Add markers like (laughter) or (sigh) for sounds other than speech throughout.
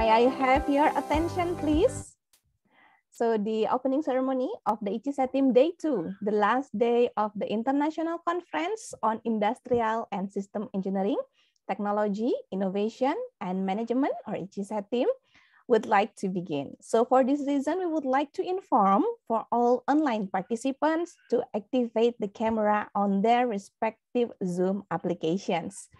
May I have your attention, please? So the opening ceremony of the Team Day 2, the last day of the International Conference on Industrial and System Engineering, Technology, Innovation, and Management, or Team, would like to begin. So for this reason, we would like to inform for all online participants to activate the camera on their respective Zoom applications.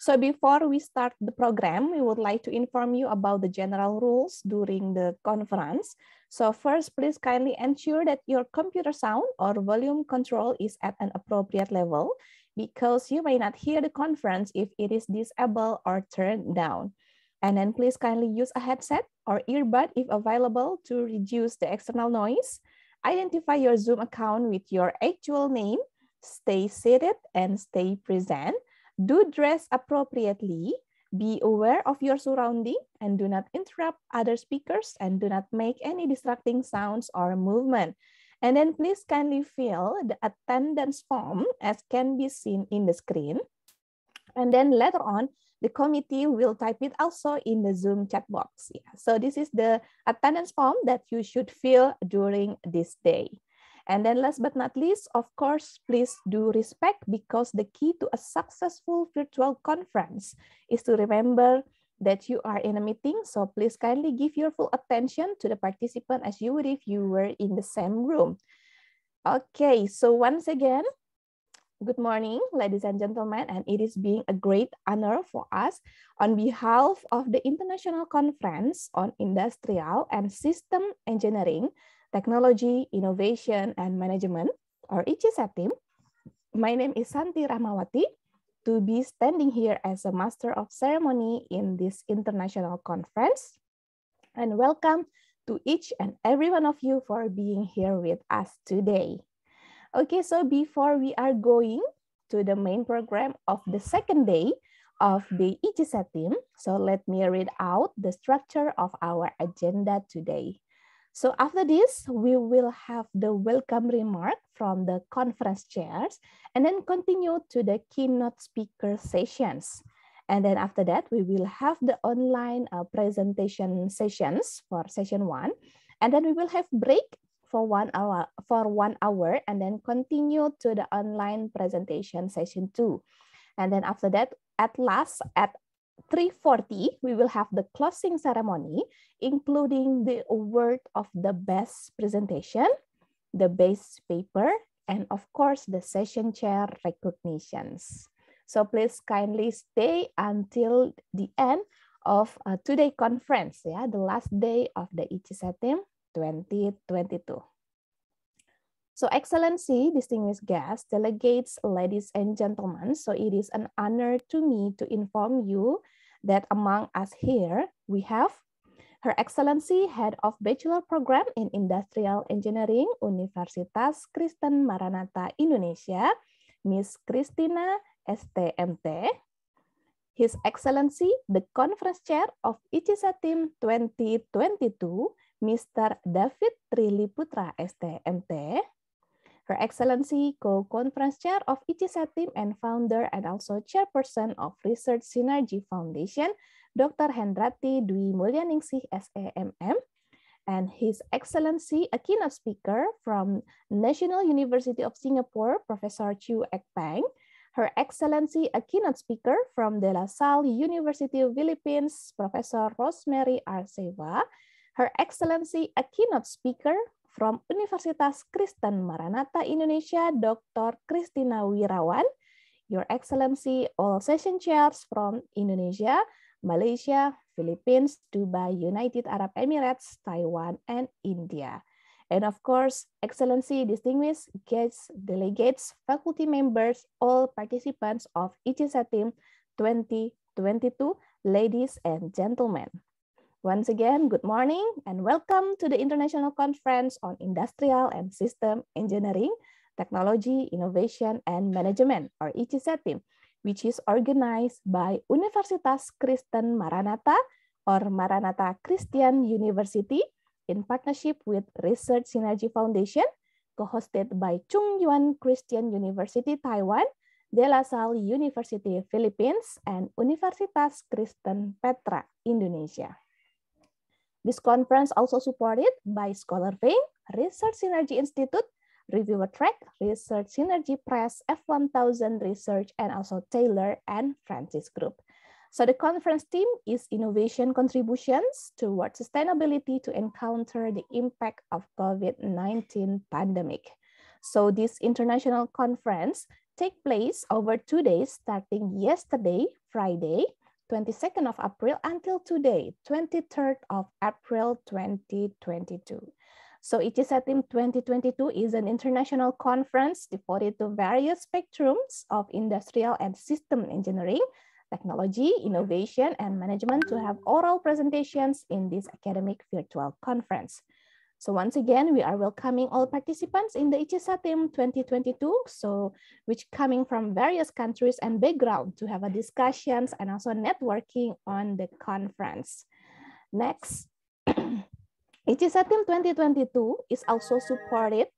So before we start the program, we would like to inform you about the general rules during the conference. So first, please kindly ensure that your computer sound or volume control is at an appropriate level because you may not hear the conference if it is disabled or turned down. And then please kindly use a headset or earbud if available to reduce the external noise. Identify your Zoom account with your actual name. Stay seated and stay present. Do dress appropriately. Be aware of your surrounding and do not interrupt other speakers and do not make any distracting sounds or movement. And then please kindly fill the attendance form as can be seen in the screen. And then later on, the committee will type it also in the Zoom chat box. Yeah. So this is the attendance form that you should fill during this day. And then last but not least, of course, please do respect because the key to a successful virtual conference is to remember that you are in a meeting. So please kindly give your full attention to the participant as you would if you were in the same room. Okay, so once again, good morning, ladies and gentlemen, and it is being a great honor for us on behalf of the International Conference on Industrial and System Engineering Technology, Innovation, and Management, or ICSET team. My name is Santi Ramawati, to be standing here as a Master of Ceremony in this international conference. And welcome to each and every one of you for being here with us today. Okay, so before we are going to the main program of the second day of the ICSA team, so let me read out the structure of our agenda today. So after this, we will have the welcome remark from the conference chairs and then continue to the keynote speaker sessions. And then after that, we will have the online uh, presentation sessions for session one. And then we will have break for one hour for one hour and then continue to the online presentation session two. And then after that, at last, at 3.40, we will have the closing ceremony, including the award of the best presentation, the best paper, and of course, the session chair recognitions. So please kindly stay until the end of uh, today conference, yeah, the last day of the ICSETIM 2022. So Excellency, distinguished guests, delegates, ladies and gentlemen, so it is an honor to me to inform you that among us here, we have Her Excellency Head of Bachelor Program in Industrial Engineering Universitas Kristen Maranatha Indonesia, Miss Christina STMT. His Excellency the Conference Chair of ICISA Team 2022, Mr. David Triliputra STMT. Her Excellency, co-conference chair of ICISA team and founder and also chairperson of Research Synergy Foundation, Dr. Hendrati Dwi Mulyaningsih, SAMM, and His Excellency, a keynote speaker from National University of Singapore, Professor Chu Ek Pang, Her Excellency, a keynote speaker from De La Salle University of Philippines, Professor Rosemary Arceva, Her Excellency, a keynote speaker from Universitas Kristen Maranatha Indonesia, Dr. Kristina Wirawan, Your Excellency, all session chairs from Indonesia, Malaysia, Philippines, Dubai, United Arab Emirates, Taiwan, and India. And of course, Excellency, distinguished guests, delegates, faculty members, all participants of ICISA Team 2022, ladies and gentlemen. Once again, good morning and welcome to the International Conference on Industrial and System Engineering, Technology, Innovation, and Management, or ICSETIM, which is organized by Universitas Kristen Maranatha or Maranatha Christian University in partnership with Research Synergy Foundation, co-hosted by Chung Yuan Christian University, Taiwan, De La Salle University, Philippines, and Universitas Kristen Petra, Indonesia. This conference also supported by Scholar Ving, Research Synergy Institute, Reviewer Track, Research Synergy Press, F1000 Research, and also Taylor and Francis Group. So the conference theme is innovation contributions towards sustainability to encounter the impact of COVID-19 pandemic. So this international conference take place over two days starting yesterday, Friday, 22nd of April until today, 23rd of April 2022. So ICISATIM 2022 is an international conference devoted to various spectrums of industrial and system engineering, technology, innovation, and management to have oral presentations in this academic virtual conference. So once again, we are welcoming all participants in the Ichisa Team 2022, so which coming from various countries and background to have a discussions and also networking on the conference. Next, (clears throat) Ichisa Team 2022 is also supported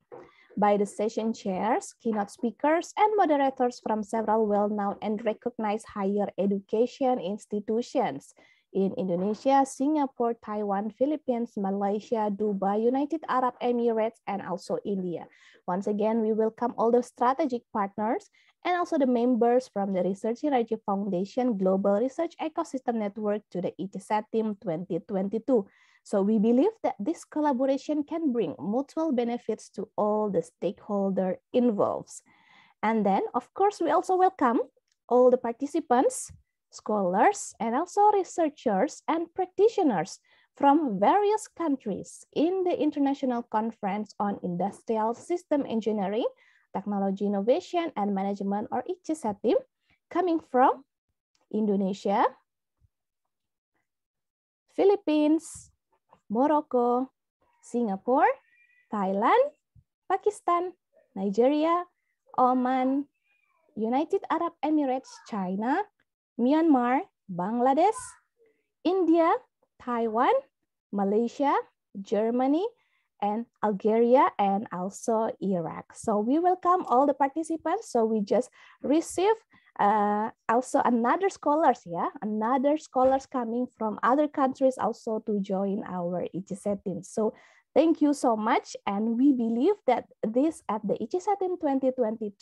by the session chairs, keynote speakers, and moderators from several well-known and recognized higher education institutions, in Indonesia, Singapore, Taiwan, Philippines, Malaysia, Dubai, United Arab Emirates, and also India. Once again, we welcome all the strategic partners and also the members from the Research Initiative Foundation Global Research Ecosystem Network to the ITSA Team 2022. So we believe that this collaboration can bring mutual benefits to all the stakeholder involved. And then, of course, we also welcome all the participants scholars, and also researchers and practitioners from various countries in the International Conference on Industrial System Engineering, Technology Innovation and Management or ICSETIM coming from Indonesia, Philippines, Morocco, Singapore, Thailand, Pakistan, Nigeria, Oman, United Arab Emirates, China, Myanmar, Bangladesh, India, Taiwan, Malaysia, Germany, and Algeria and also Iraq. So we welcome all the participants. So we just receive uh, also another scholars, yeah, another scholars coming from other countries also to join our EGSA team. So thank you so much. And we believe that this at the EGSA team 2022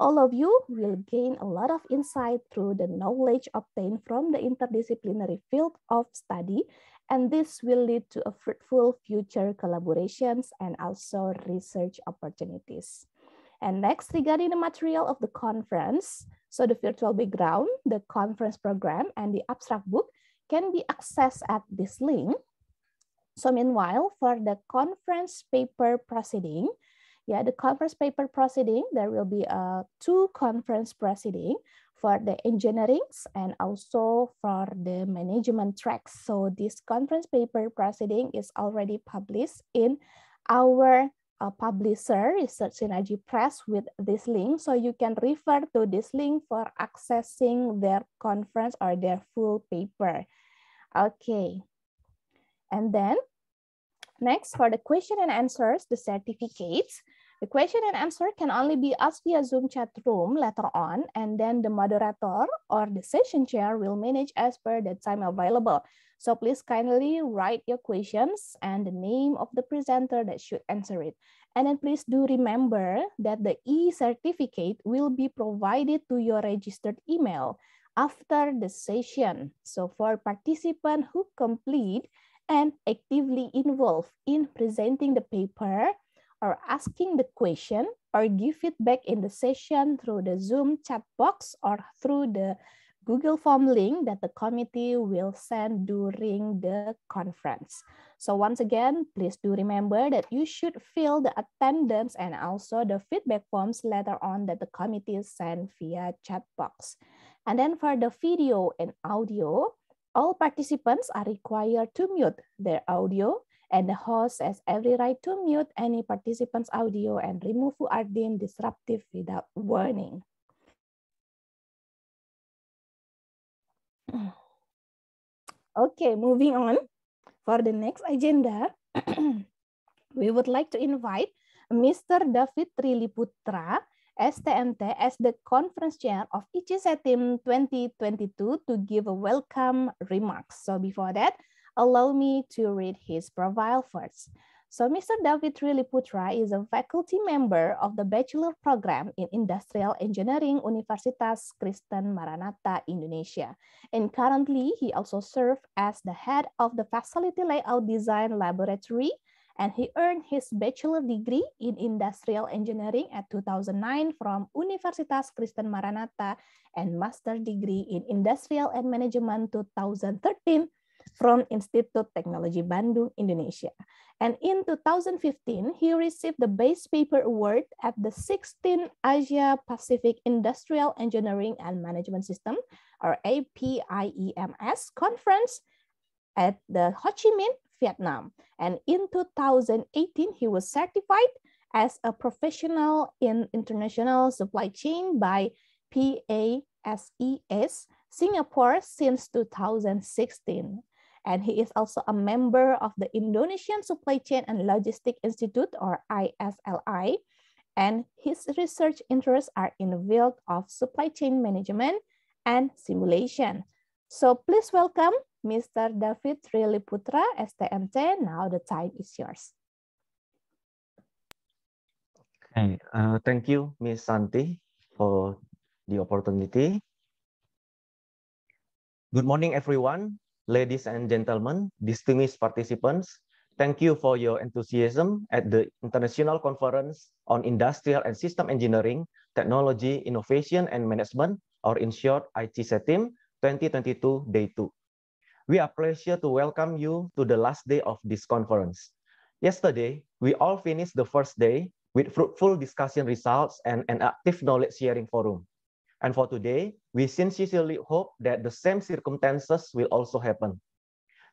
all of you will gain a lot of insight through the knowledge obtained from the interdisciplinary field of study, and this will lead to a fruitful future collaborations and also research opportunities. And next, regarding the material of the conference, so the virtual background, the conference program, and the abstract book can be accessed at this link. So meanwhile, for the conference paper proceeding, yeah, the conference paper proceeding, there will be a uh, two conference proceeding for the engineerings and also for the management tracks. So this conference paper proceeding is already published in our uh, publisher, Research Energy Press, with this link. So you can refer to this link for accessing their conference or their full paper. Okay. And then next for the question and answers, the certificates. The question and answer can only be asked via Zoom chat room later on, and then the moderator or the session chair will manage as per the time available. So please kindly write your questions and the name of the presenter that should answer it. And then please do remember that the e-certificate will be provided to your registered email after the session. So for participants who complete and actively involved in presenting the paper, or asking the question or give feedback in the session through the Zoom chat box or through the Google Form link that the committee will send during the conference. So once again, please do remember that you should fill the attendance and also the feedback forms later on that the committee send via chat box. And then for the video and audio, all participants are required to mute their audio and the host has every right to mute any participant's audio and remove who are deemed disruptive without warning. (clears throat) Okay, moving on. For the next agenda, (clears throat) we would like to invite Mr. David Triliputra, STMT, as the conference chair of ICSETIM 2022 to give a welcome remarks. So before that, Allow me to read his profile first. So Mr. David Riliputra is a faculty member of the Bachelor Program in Industrial Engineering Universitas Kristen Maranatha, Indonesia. And currently, he also serves as the head of the Facility Layout Design Laboratory, and he earned his bachelor degree in industrial engineering at 2009 from Universitas Kristen Maranatha and master degree in industrial and management 2013 from Institute Technology Bandung, Indonesia. And in 2015, he received the Base Paper Award at the 16th Asia Pacific Industrial Engineering and Management System, or APIEMS, conference at the Ho Chi Minh, Vietnam. And in 2018, he was certified as a professional in international supply chain by PASES Singapore since 2016 and he is also a member of the Indonesian Supply Chain and Logistic Institute or ISLI, and his research interests are in the field of supply chain management and simulation. So please welcome Mr. David Riliputra, STMT. Now the time is yours. Okay, uh, thank you, Ms. Santi, for the opportunity. Good morning, everyone. Ladies and gentlemen, distinguished participants, thank you for your enthusiasm at the International Conference on Industrial and System Engineering, Technology, Innovation, and Management, or in short, ITSETIM 2022, Day 2. We are pleased to welcome you to the last day of this conference. Yesterday, we all finished the first day with fruitful discussion results and an active knowledge sharing forum. And for today, we sincerely hope that the same circumstances will also happen.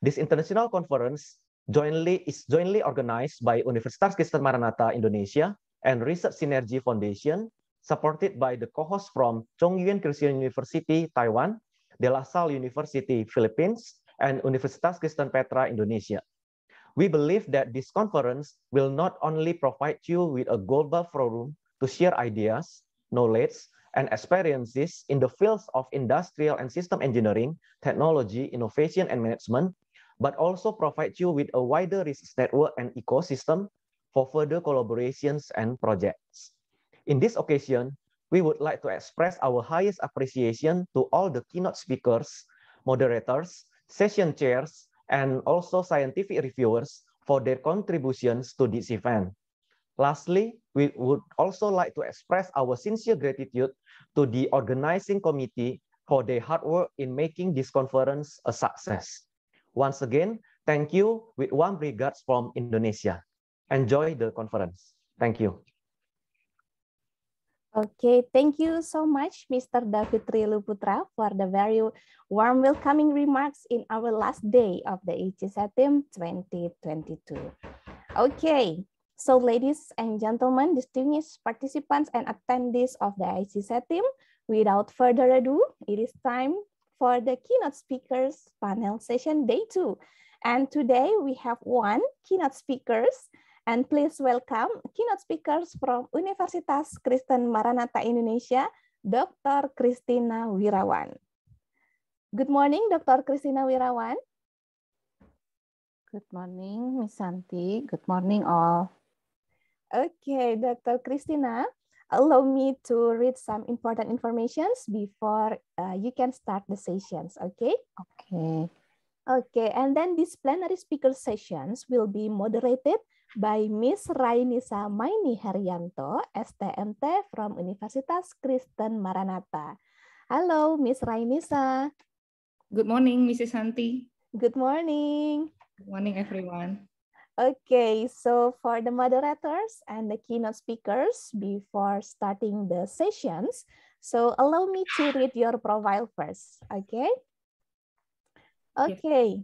This international conference jointly is jointly organized by Universitas Kristen Maranatha Indonesia and Research Synergy Foundation, supported by the co-hosts from Chongyuan Christian University, Taiwan, De La Salle University, Philippines, and Universitas Kristen Petra, Indonesia. We believe that this conference will not only provide you with a global forum to share ideas, knowledge, and experiences in the fields of industrial and system engineering, technology, innovation, and management, but also provides you with a wider research network and ecosystem for further collaborations and projects. In this occasion, we would like to express our highest appreciation to all the keynote speakers, moderators, session chairs, and also scientific reviewers for their contributions to this event. Lastly, we would also like to express our sincere gratitude to the organizing committee for their hard work in making this conference a success. Once again, thank you with warm regards from Indonesia. Enjoy the conference. Thank you. Okay, thank you so much, Mr. David Triluputra, for the very warm welcoming remarks in our last day of the EG Setim 2022. Okay, so ladies and gentlemen, distinguished participants and attendees of the ICSA team, without further ado, it is time for the keynote speakers panel session day two. And today we have one keynote speakers and please welcome keynote speakers from Universitas Kristen Maranatha Indonesia, Dr. Christina Wirawan. Good morning, Dr. Christina Wirawan. Good morning, Miss Santi. Good morning, all. Okay, Dr. Christina, allow me to read some important informations before uh, you can start the sessions, okay? Okay. Okay, and then this plenary speaker sessions will be moderated by Miss Rainisa Maini Haryanto, STMT from Universitas Kristen Maranatha. Hello, Miss Rainisa. Good morning, Mrs. Santi. Good morning. Good morning, everyone. Okay, so for the moderators and the keynote speakers before starting the sessions, so allow me to read your profile first, okay? Okay,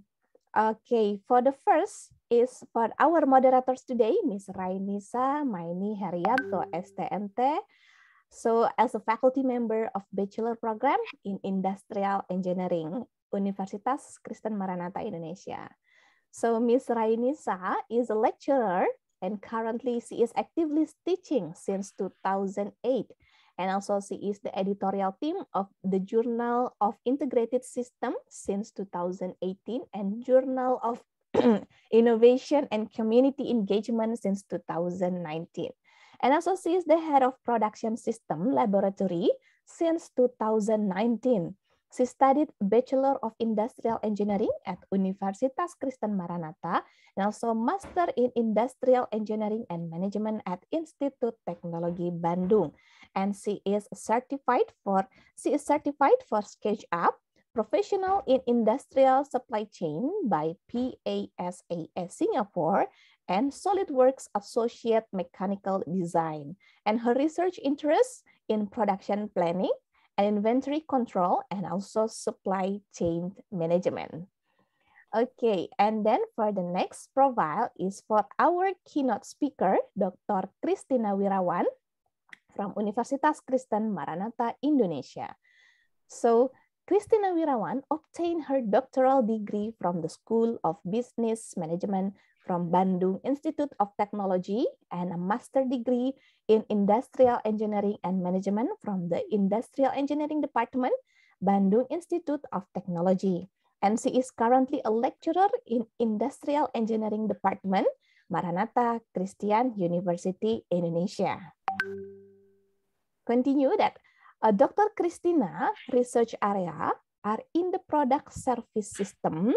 okay, for the first is for our moderators today, Ms. Rainisa Maini Herianto, STNT, so as a faculty member of Bachelor Program in Industrial Engineering, Universitas Kristen Maranatha, Indonesia. So Ms. Rainisa is a lecturer and currently she is actively teaching since 2008. And also she is the editorial team of the Journal of Integrated System since 2018 and Journal of (clears throat) Innovation and Community Engagement since 2019. And also she is the head of Production System Laboratory since 2019. She studied Bachelor of Industrial Engineering at Universitas Kristen Maranatha and also Master in Industrial Engineering and Management at Institute Teknologi Bandung. And she is certified for she is certified for SketchUp, Professional in Industrial Supply Chain by PASAS Singapore and SolidWorks Associate Mechanical Design. And her research interests in production planning, and inventory control, and also supply chain management. Okay, and then for the next profile is for our keynote speaker, Dr. Christina Wirawan from Universitas Kristen Maranatha, Indonesia. So, Christina Wirawan obtained her doctoral degree from the School of Business Management from Bandung Institute of Technology and a master degree in Industrial Engineering and Management from the Industrial Engineering Department, Bandung Institute of Technology. And she is currently a lecturer in Industrial Engineering Department, Maranatha Christian University, Indonesia. Continue that uh, Dr. Christina research area are in the product service system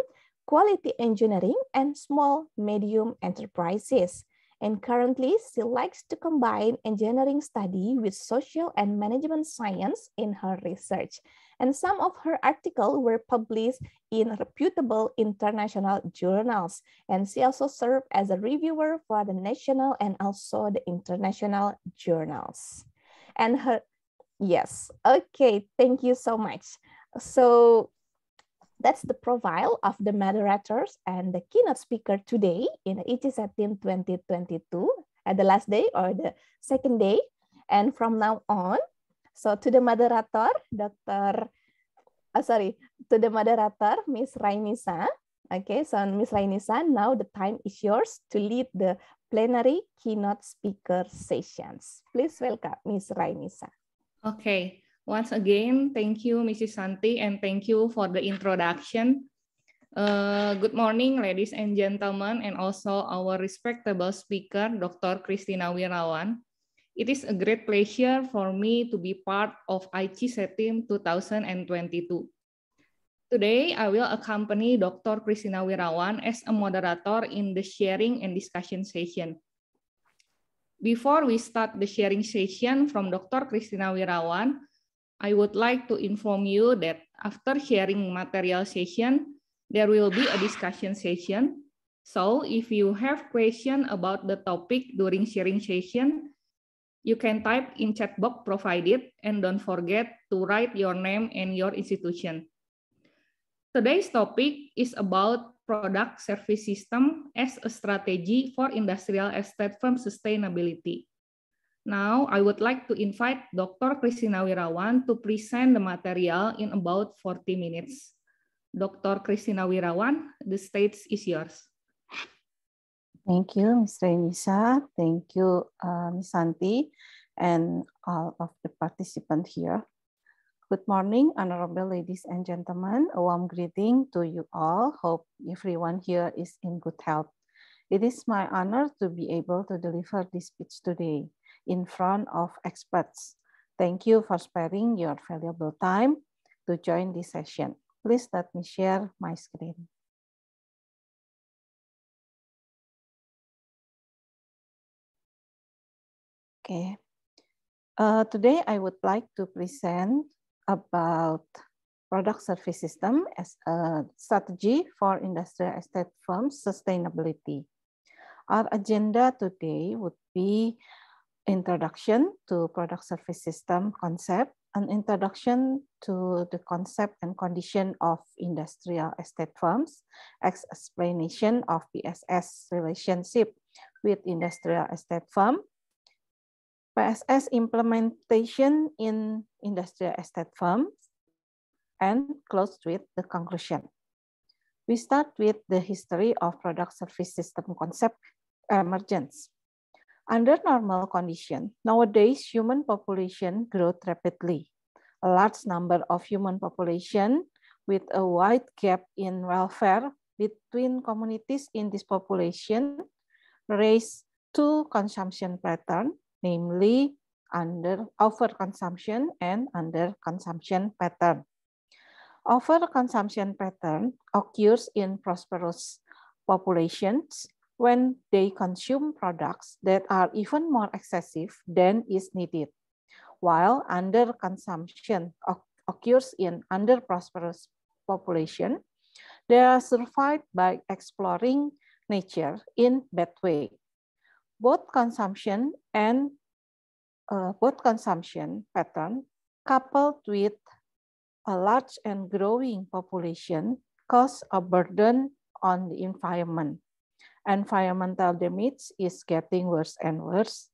quality engineering, and small medium enterprises. And currently, she likes to combine engineering study with social and management science in her research. And some of her articles were published in reputable international journals. And she also served as a reviewer for the national and also the international journals. And her, yes, okay, thank you so much. So that's the profile of the moderators and the keynote speaker today in ETSA Team 2022 at uh, the last day or the second day and from now on. So to the moderator, Dr. Uh, sorry, to the moderator, Ms. Rainisa. Okay, so Ms. Rainisa, now the time is yours to lead the plenary keynote speaker sessions. Please welcome Ms. Rainisa. Okay, Once again, thank you, Mrs. Santi, and thank you for the introduction. Uh, good morning, ladies and gentlemen, and also our respectable speaker, Dr. Christina Wirawan. It is a great pleasure for me to be part of IC SETIM 2022. Today, I will accompany Dr. Christina Wirawan as a moderator in the sharing and discussion session. Before we start the sharing session from Dr. Christina Wirawan, I would like to inform you that after sharing material session, there will be a discussion session. So if you have question about the topic during sharing session, you can type in chat box provided and don't forget to write your name and your institution. Today's topic is about product service system as a strategy for industrial estate firm sustainability. Now, I would like to invite Dr. Kristina Wirawan to present the material in about 40 minutes. Dr. Kristina Wirawan, the stage is yours. Thank you, Ms. Renisa. Thank you, uh, Ms. Santi, and all of the participants here. Good morning, honorable ladies and gentlemen. A warm greeting to you all. Hope everyone here is in good health. It is my honor to be able to deliver this speech today in front of experts. Thank you for sparing your valuable time to join this session. Please let me share my screen. Okay. Uh, today, I would like to present about product service system as a strategy for industrial estate firms sustainability. Our agenda today would be introduction to product service system concept, an introduction to the concept and condition of industrial estate firms, explanation of PSS relationship with industrial estate firm, PSS implementation in industrial estate firms, and close with the conclusion. We start with the history of product service system concept emergence. Under normal condition, nowadays human population growth rapidly. A large number of human population with a wide gap in welfare between communities in this population raise two consumption pattern, namely under overconsumption and under consumption pattern. Overconsumption pattern occurs in prosperous populations when they consume products that are even more excessive than is needed, while underconsumption occurs in underprosperous population, they are survived by exploring nature in that way. Both consumption and uh, both consumption pattern coupled with a large and growing population cause a burden on the environment environmental damage is getting worse and worse.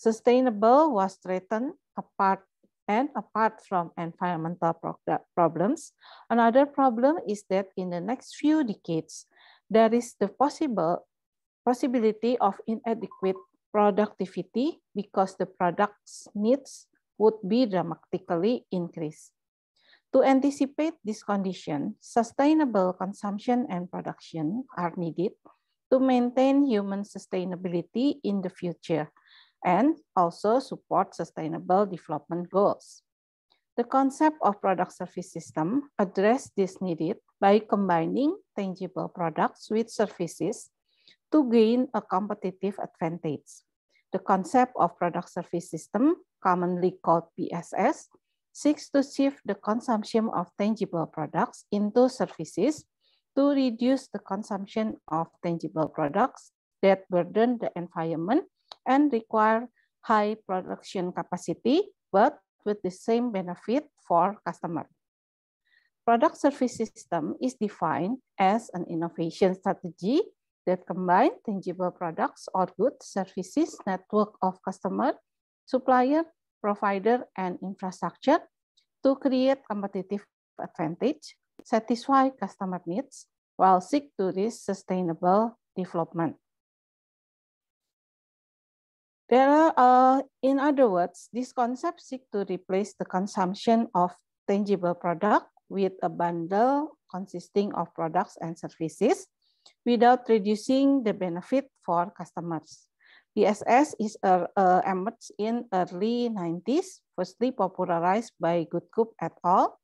Sustainable was threatened apart and apart from environmental problems, another problem is that in the next few decades, there is the possible possibility of inadequate productivity because the product's needs would be dramatically increased. To anticipate this condition, sustainable consumption and production are needed to maintain human sustainability in the future and also support sustainable development goals. The concept of product service system address this needed by combining tangible products with services to gain a competitive advantage. The concept of product service system, commonly called PSS, seeks to shift the consumption of tangible products into services to reduce the consumption of tangible products that burden the environment and require high production capacity, but with the same benefit for customer. Product service system is defined as an innovation strategy that combine tangible products or goods, services, network of customer, supplier, provider, and infrastructure to create competitive advantage satisfy customer needs while seek to this sustainable development. There are, uh, in other words, this concept seek to replace the consumption of tangible product with a bundle consisting of products and services without reducing the benefit for customers. PSS is uh, uh, emerged in early 90s, firstly popularized by Goodcoop et al.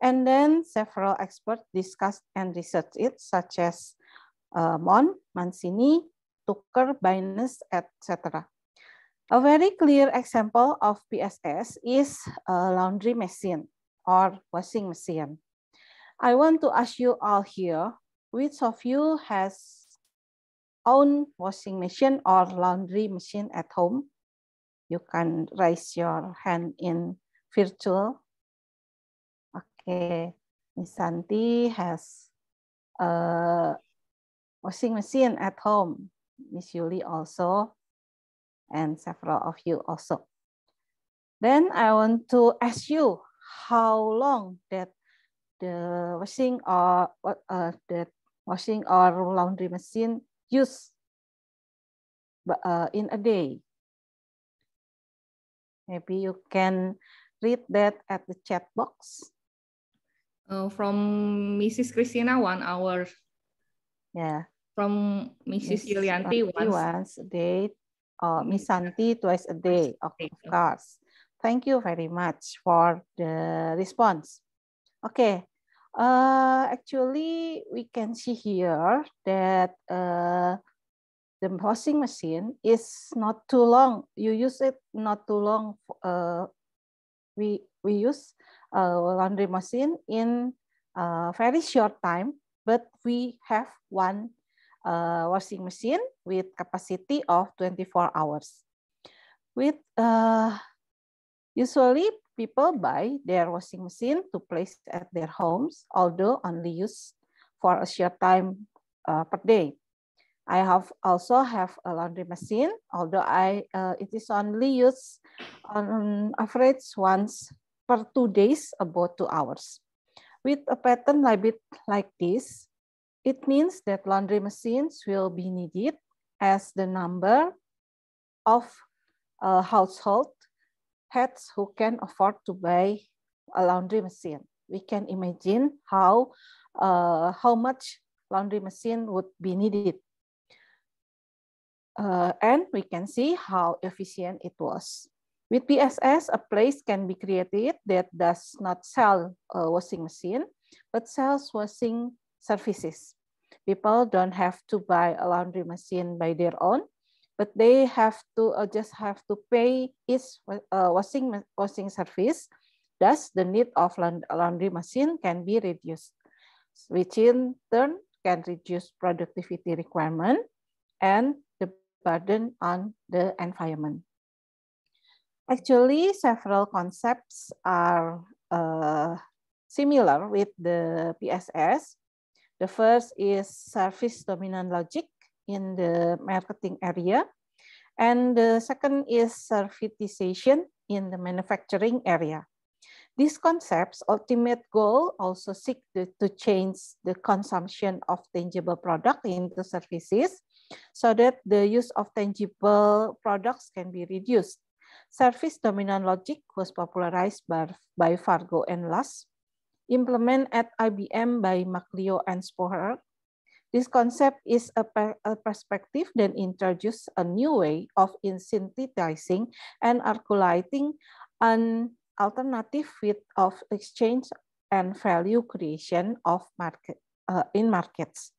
And then several experts discussed and researched it, such as uh, Mon, Mancini, Tucker, Binance, etc. A very clear example of PSS is a laundry machine or washing machine. I want to ask you all here, which of you has own washing machine or laundry machine at home? You can raise your hand in virtual Okay, Miss Santi has a eh, washing machine at home. Miss Yuli also, and several of you also. Then I want to ask you how long that the washing or what uh, that washing or laundry machine use uh, in a day. Maybe you can read that at the chat box uh, from Mrs. Christina one hour. Yeah. From Mrs. Miss Yulianti once. once a day. Oh, Miss Santi twice a day, Okay, of course. Thank you very much for the response. Okay. Uh, actually, we can see here that uh, the washing machine is not too long. You use it not too long. Uh, we we use uh, laundry machine in a uh, very short time, but we have one uh, washing machine with capacity of 24 hours. With uh, usually people buy their washing machine to place at their homes, although only used for a short time uh, per day. I have also have a laundry machine, although I uh, it is only used on average once per two days, about two hours. With a pattern like, it, like this, it means that laundry machines will be needed as the number of uh, household heads who can afford to buy a laundry machine. We can imagine how, uh, how much laundry machine would be needed. Uh, and we can see how efficient it was. With PSS, a place can be created that does not sell a washing machine, but sells washing services. People don't have to buy a laundry machine by their own, but they have to or uh, just have to pay each uh, washing, washing service. Thus, the need of laundry machine can be reduced, which in turn can reduce productivity requirement and the burden on the environment. Actually, several concepts are uh, similar with the PSS. The first is service dominant logic in the marketing area. And the second is servitization in the manufacturing area. These concepts' ultimate goal also seek to, to change the consumption of tangible product into services so that the use of tangible products can be reduced Service dominant logic was popularized by, by Fargo and Lass, implemented at IBM by MacLeo and Spohrer. This concept is a, a perspective that introduces a new way of in synthesizing and articulating an alternative fit of exchange and value creation of market, uh, in markets.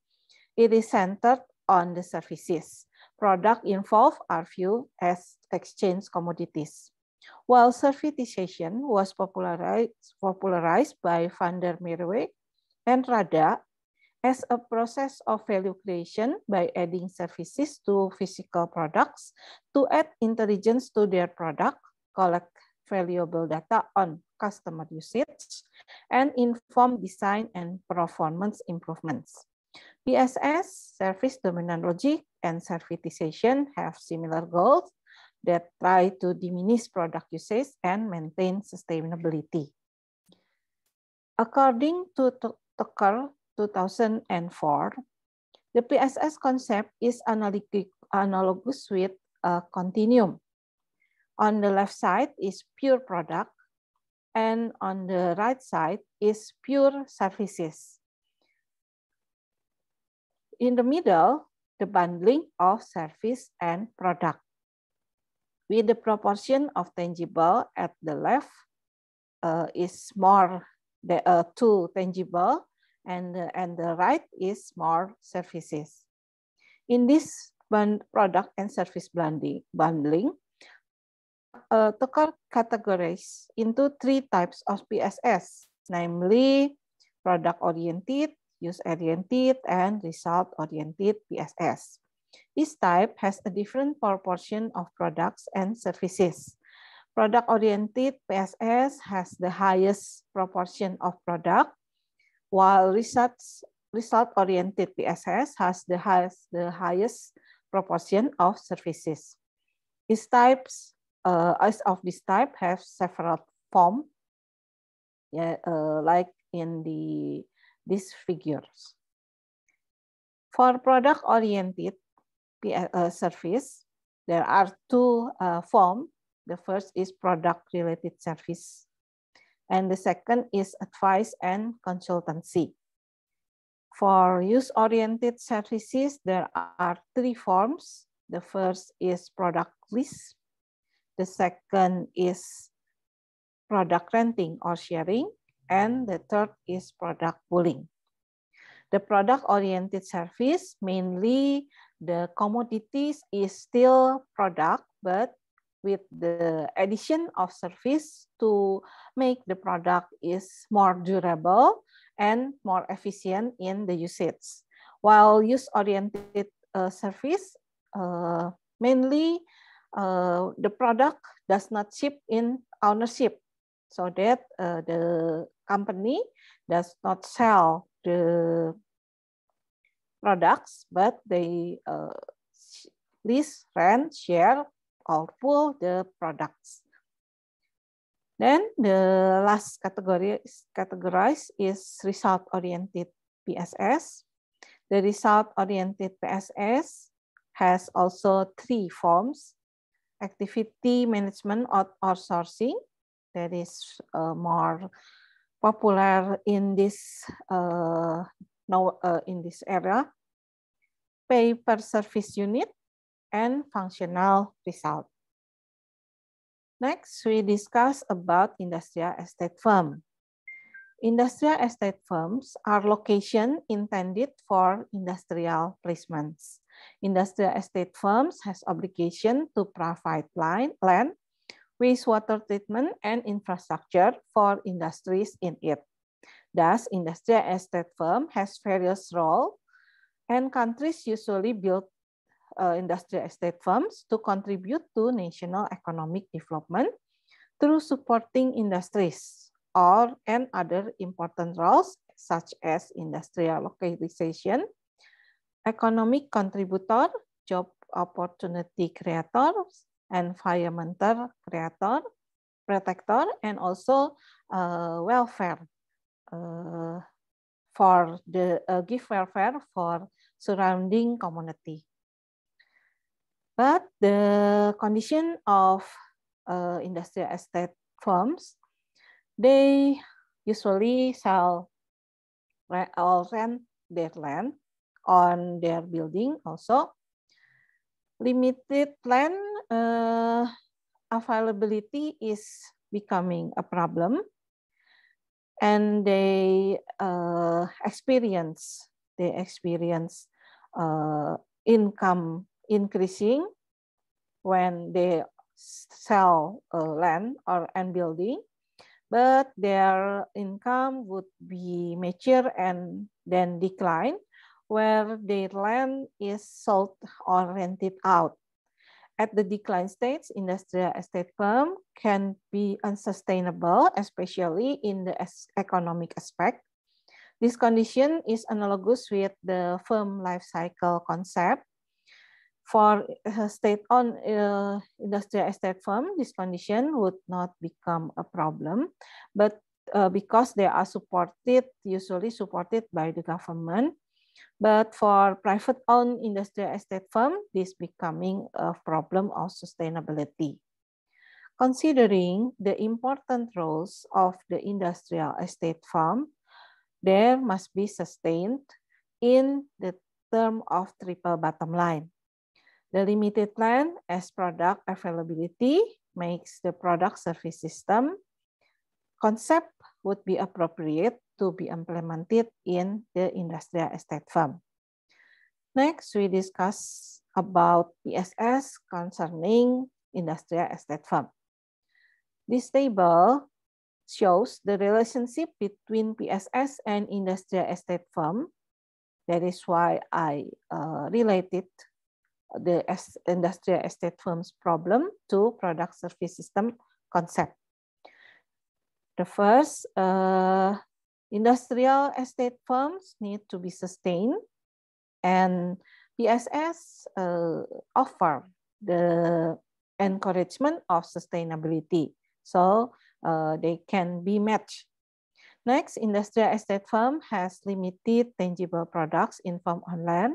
It is centered on the services. Product involved are viewed as exchange commodities. While servitization was popularized, popularized by van der Merwe and Rada as a process of value creation by adding services to physical products to add intelligence to their product, collect valuable data on customer usage, and inform design and performance improvements. PSS, service terminology, and servitization have similar goals that try to diminish product usage and maintain sustainability. According to Tucker 2004, the PSS concept is analogous with a continuum. On the left side is pure product, and on the right side is pure services. In the middle, the bundling of service and product. With the proportion of tangible at the left uh, is more the, uh, to tangible and, uh, and the right is more services. In this product and service blending, bundling, uh, categorized into three types of PSS, namely product-oriented, use-oriented, and result-oriented PSS. This type has a different proportion of products and services. Product-oriented PSS has the highest proportion of product, while result-oriented PSS has the highest, the highest proportion of services. These types, uh, as of this type, have several form, yeah, uh, like in the these figures. For product-oriented uh, uh, service, there are two uh, forms. The first is product-related service, and the second is advice and consultancy. For use-oriented services, there are three forms. The first is product lease. The second is product renting or sharing. And the third is product pooling. The product-oriented service, mainly the commodities is still product, but with the addition of service to make the product is more durable and more efficient in the usage. While use-oriented uh, service, uh, mainly uh, the product does not ship in ownership so that uh, the company does not sell the products, but they uh, lease, rent, share, or pool the products. Then the last category is categorized is result-oriented PSS. The result-oriented PSS has also three forms, activity management or outsourcing, that is uh, more popular in this uh, now uh, in this era, pay per service unit, and functional result. Next, we discuss about industrial estate firm. Industrial estate firms are location intended for industrial placements. Industrial estate firms has obligation to provide land wastewater treatment and infrastructure for industries in it. Thus, industrial estate firm has various role, and countries usually build uh, industrial estate firms to contribute to national economic development through supporting industries or and other important roles such as industrial localization, economic contributor, job opportunity creators, environmental creator, protector, and also uh, welfare uh, for the uh, give welfare for surrounding community. But the condition of uh, industrial estate firms, they usually sell or rent their land on their building also. Limited land uh, availability is becoming a problem and they uh, experience they experience uh, income increasing when they sell uh, land or and building but their income would be mature and then decline where their land is sold or rented out at the decline stage, industrial estate firm can be unsustainable, especially in the economic aspect. This condition is analogous with the firm life cycle concept. For state-owned uh, industrial estate firm, this condition would not become a problem, but uh, because they are supported, usually supported by the government, but for private-owned industrial estate firm, this becoming a problem of sustainability. Considering the important roles of the industrial estate firm, there must be sustained in the term of triple bottom line. The limited land as product availability makes the product service system concept would be appropriate to be implemented in the industrial estate firm. Next, we discuss about PSS concerning industrial estate firm. This table shows the relationship between PSS and industrial estate firm. That is why I uh, related the industrial estate firm's problem to product service system concept. The first uh, Industrial estate firms need to be sustained, and PSS uh, offer the encouragement of sustainability, so uh, they can be matched. Next, industrial estate firm has limited tangible products in firm on land,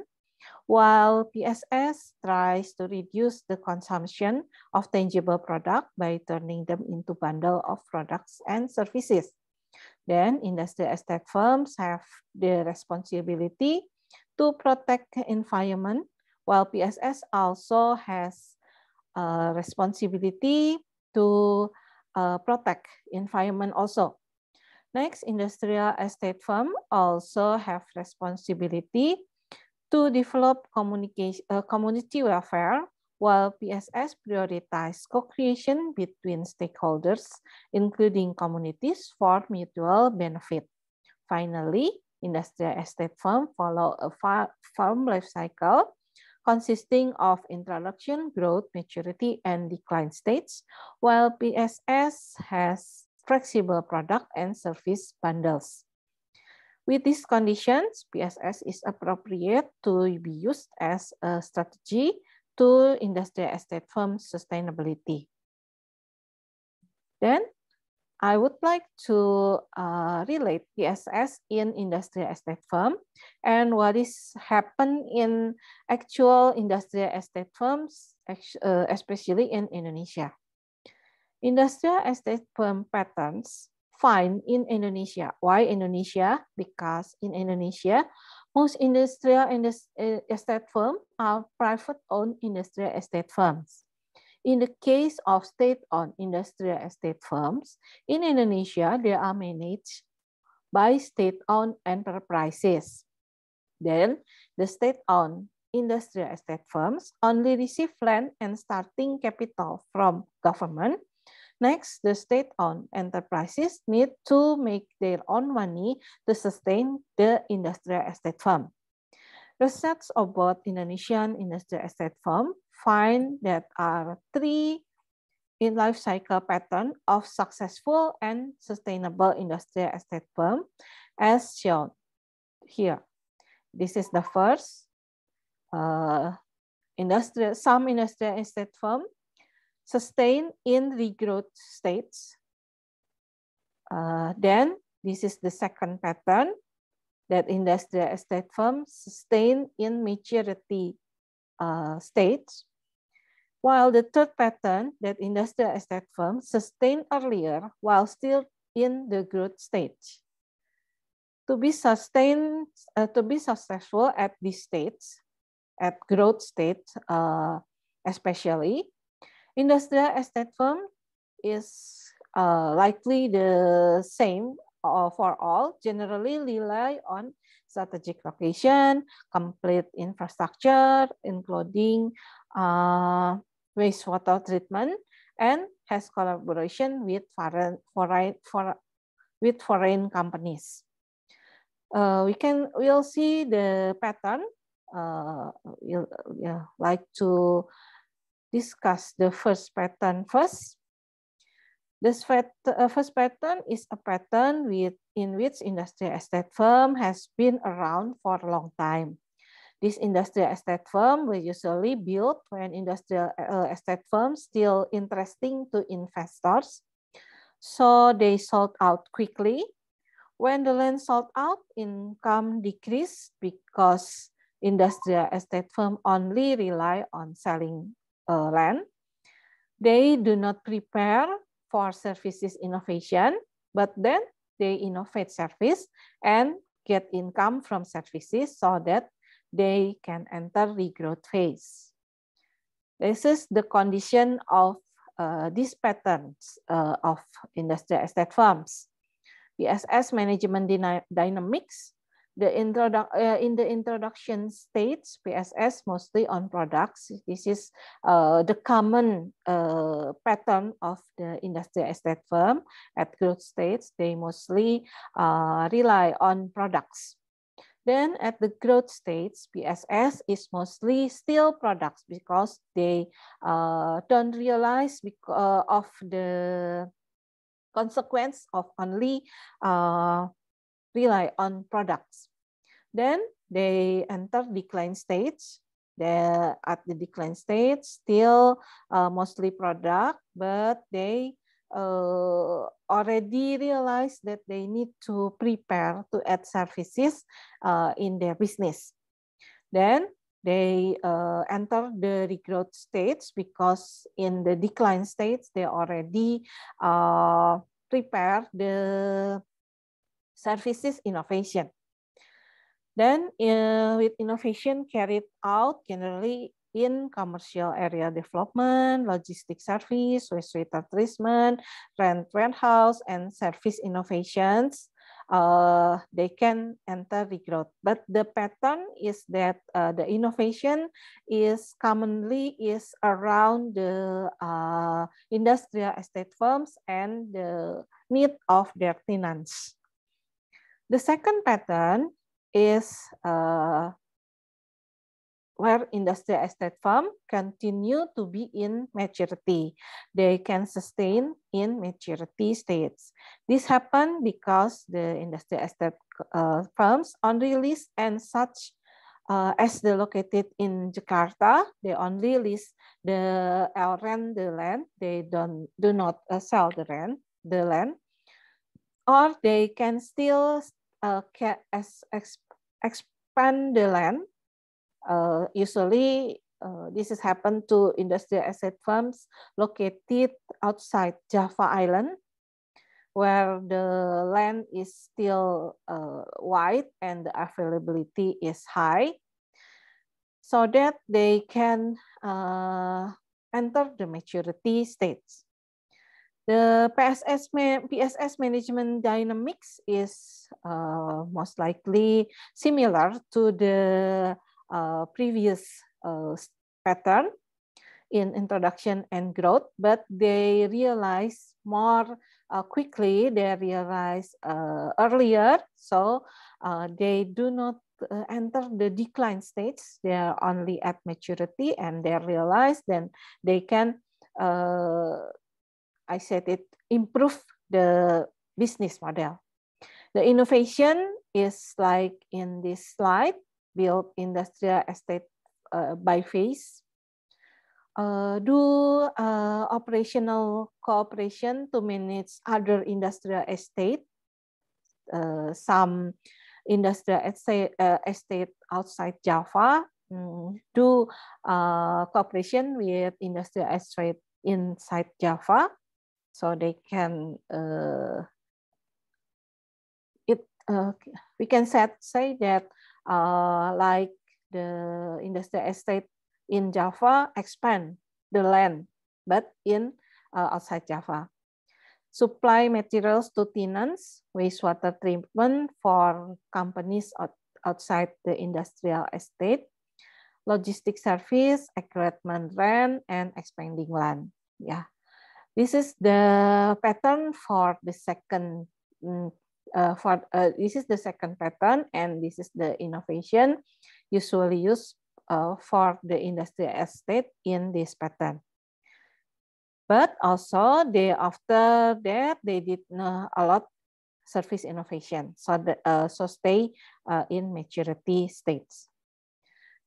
while PSS tries to reduce the consumption of tangible product by turning them into bundle of products and services. Then industry estate firms have the responsibility to protect the environment, while PSS also has a responsibility to uh, protect environment also. Next, industrial estate firm also have responsibility to develop communication, uh, community welfare while PSS prioritized co-creation between stakeholders, including communities for mutual benefit. Finally, industrial estate firm follow a farm life cycle consisting of introduction, growth, maturity, and decline stages, while PSS has flexible product and service bundles. With these conditions, PSS is appropriate to be used as a strategy to industrial estate firm sustainability. Then I would like to uh, relate PSS in industrial estate firm and what is happen in actual industrial estate firms, uh, especially in Indonesia. Industrial estate firm patterns find in Indonesia. Why Indonesia? Because in Indonesia, Most industrial eh, estate firms are private-owned industrial estate firms. In the case of state-owned industrial estate firms, in Indonesia, they are managed by state-owned enterprises. Then, the state-owned industrial estate firms only receive land and starting capital from government Next, the state-owned enterprises need to make their own money to sustain the industrial estate firm. Research about Indonesian industrial estate firm find that are three in life cycle pattern of successful and sustainable industrial estate firm as shown here. This is the first uh, industrial, some industrial estate firm sustain in regrowth states. Uh, then this is the second pattern that industrial estate firms sustain in maturity uh, states. While the third pattern that industrial estate firms sustain earlier while still in the growth stage. To be sustained, uh, to be successful at these states, at growth state uh, especially, Industrial estate firm is uh, likely the same uh, for all, generally rely on strategic location, complete infrastructure, including uh, wastewater treatment, and has collaboration with foreign, foreign, for, with foreign companies. Uh, we can we'll see the pattern. Uh, we'll, yeah, like to discuss the first pattern first. This uh, first pattern is a pattern with, in which industrial estate firm has been around for a long time. This industrial estate firm will usually build when industrial uh, estate firms still interesting to investors. So they sold out quickly. When the land sold out, income decreased because industrial estate firm only rely on selling uh, land. They do not prepare for services innovation, but then they innovate service and get income from services so that they can enter regrowth phase. This is the condition of uh, these patterns uh, of industrial estate firms. BSS management dynamics the uh, in the introduction states PSS mostly on products. This is uh, the common uh, pattern of the industrial estate firm at growth states. They mostly uh, rely on products. Then at the growth states, PSS is mostly still products because they uh, don't realize of the consequence of only uh, rely on products. Then they enter decline stage. They're at the decline stage, still uh, mostly product, but they uh, already realize that they need to prepare to add services uh, in their business. Then they uh, enter the regrowth stage because in the decline stage, they already uh, prepare the services innovation. Then uh, eh, with innovation carried out generally in commercial area development, logistic service, wastewater treatment, rent warehouse, and service innovations, uh, they can enter regrowth. But the pattern is that uh, the innovation is commonly is around the uh, industrial estate firms and the need of their tenants. The second pattern is uh, where industrial estate firm continue to be in maturity. They can sustain in maturity states. This happened because the industrial estate uh, firms on release and such uh, as they located in Jakarta, they only lease the uh, rent the land. They don't do not uh, sell the rent the land, or they can still uh, eh, can expand the land. Uh, usually, uh, this is happened to industrial asset firms located outside Java Island, where the land is still uh, wide and the availability is high, so that they can enter the maturity states. The PSS PSS management dynamics is uh, most likely similar to the uh, previous uh, pattern in introduction and growth, but they realize more uh, quickly, they realize uh, earlier, so uh, they do not uh, enter the decline stage, they are only at maturity and they realize then they can uh, I said it improve the business model. The innovation is like in this slide, build industrial estate uh, by phase. Uh, do uh, operational cooperation to manage other industrial estate, uh, some industrial estate, uh, estate outside Java, mm, do uh, cooperation with industrial estate inside Java, so they can uh, it uh, we can set, say that uh, like the industrial estate in Java expand the land, but in uh, outside Java. Supply materials to tenants, wastewater treatment for companies out, outside the industrial estate, logistic service, equipment rent, and expanding land. Yeah. This is the pattern for the second mm, uh, for uh, this is the second pattern and this is the innovation usually used uh, for the industrial estate in this pattern. But also they after that they did uh, a lot service innovation so the, uh, so stay uh, in maturity states.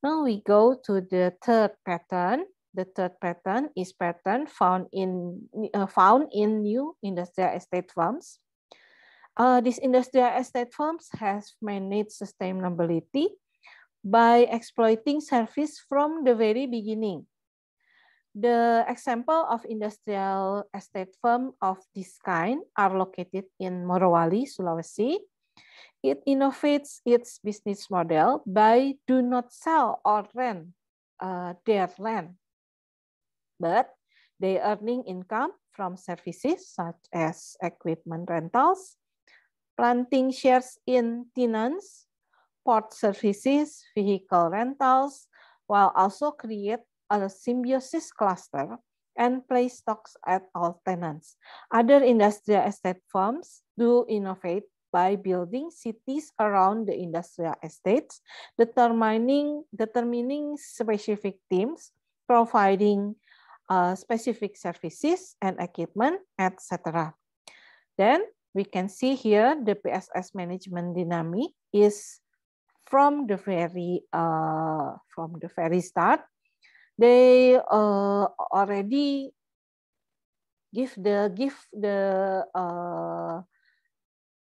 Now we go to the third pattern The third pattern is pattern found in uh, found in new industrial estate firms. Uh, these industrial estate firms has managed sustainability by exploiting service from the very beginning. The example of industrial estate firm of this kind are located in Morowali, Sulawesi. It innovates its business model by do not sell or rent uh, their land but they earning income from services such as equipment rentals, planting shares in tenants, port services, vehicle rentals, while also create a symbiosis cluster and place stocks at all tenants. Other industrial estate firms do innovate by building cities around the industrial estates, determining, determining specific teams, providing uh, specific services and equipment, etc. Then we can see here the PSS management dynamic is from the very uh, from the very start. They uh, already give the give the uh,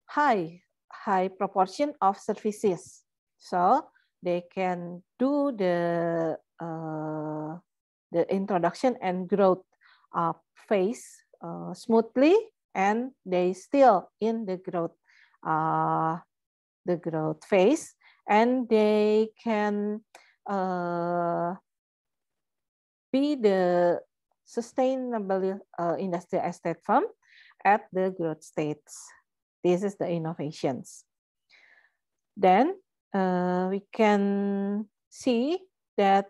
high high proportion of services, so they can do the uh, the introduction and growth uh, phase uh, smoothly, and they still in the growth uh, the growth phase, and they can uh, be the sustainable uh, industrial estate firm at the growth states. This is the innovations. Then uh, we can see that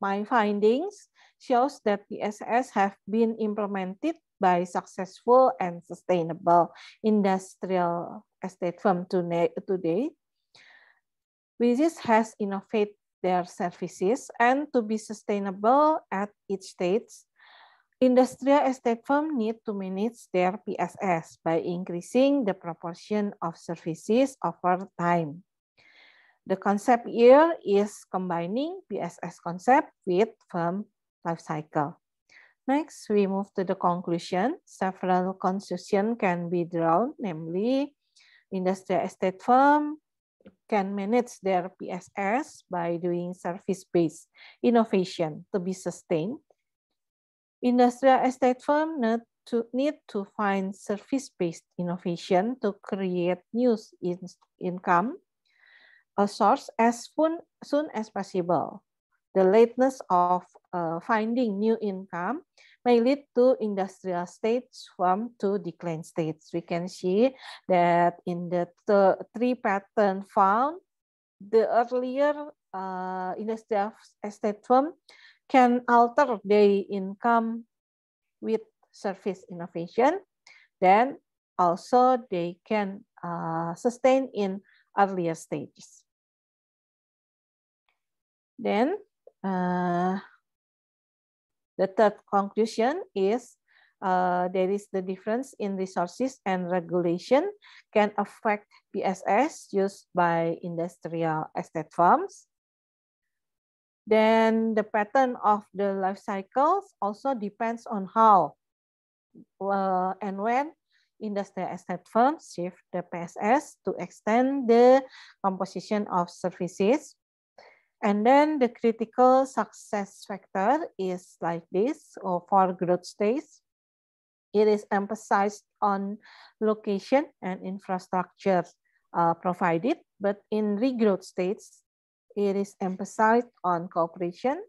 my findings shows that PSS have been implemented by successful and sustainable industrial estate firm today. Business has innovated their services and to be sustainable at each stage, industrial estate firm need to manage their PSS by increasing the proportion of services over time. The concept here is combining PSS concept with firm life cycle. Next, we move to the conclusion. Several conclusions can be drawn, namely, industrial estate firm can manage their PSS by doing service-based innovation to be sustained. Industrial estate firm need to, need to find service-based innovation to create new in, income a source as soon, soon as possible. The lateness of uh, finding new income may lead to industrial states from to decline states. We can see that in the three pattern found, the earlier uh, industrial state firm can alter their income with service innovation. Then also they can uh, sustain in earlier stages. Then uh, The third conclusion is uh, there is the difference in resources and regulation can affect PSS used by industrial estate firms. Then the pattern of the life cycles also depends on how uh, and when industrial estate firms shift the PSS to extend the composition of services And then the critical success factor is like this or for growth stage. It is emphasized on location and infrastructure uh, provided, but in regrowth states, it is emphasized on cooperation,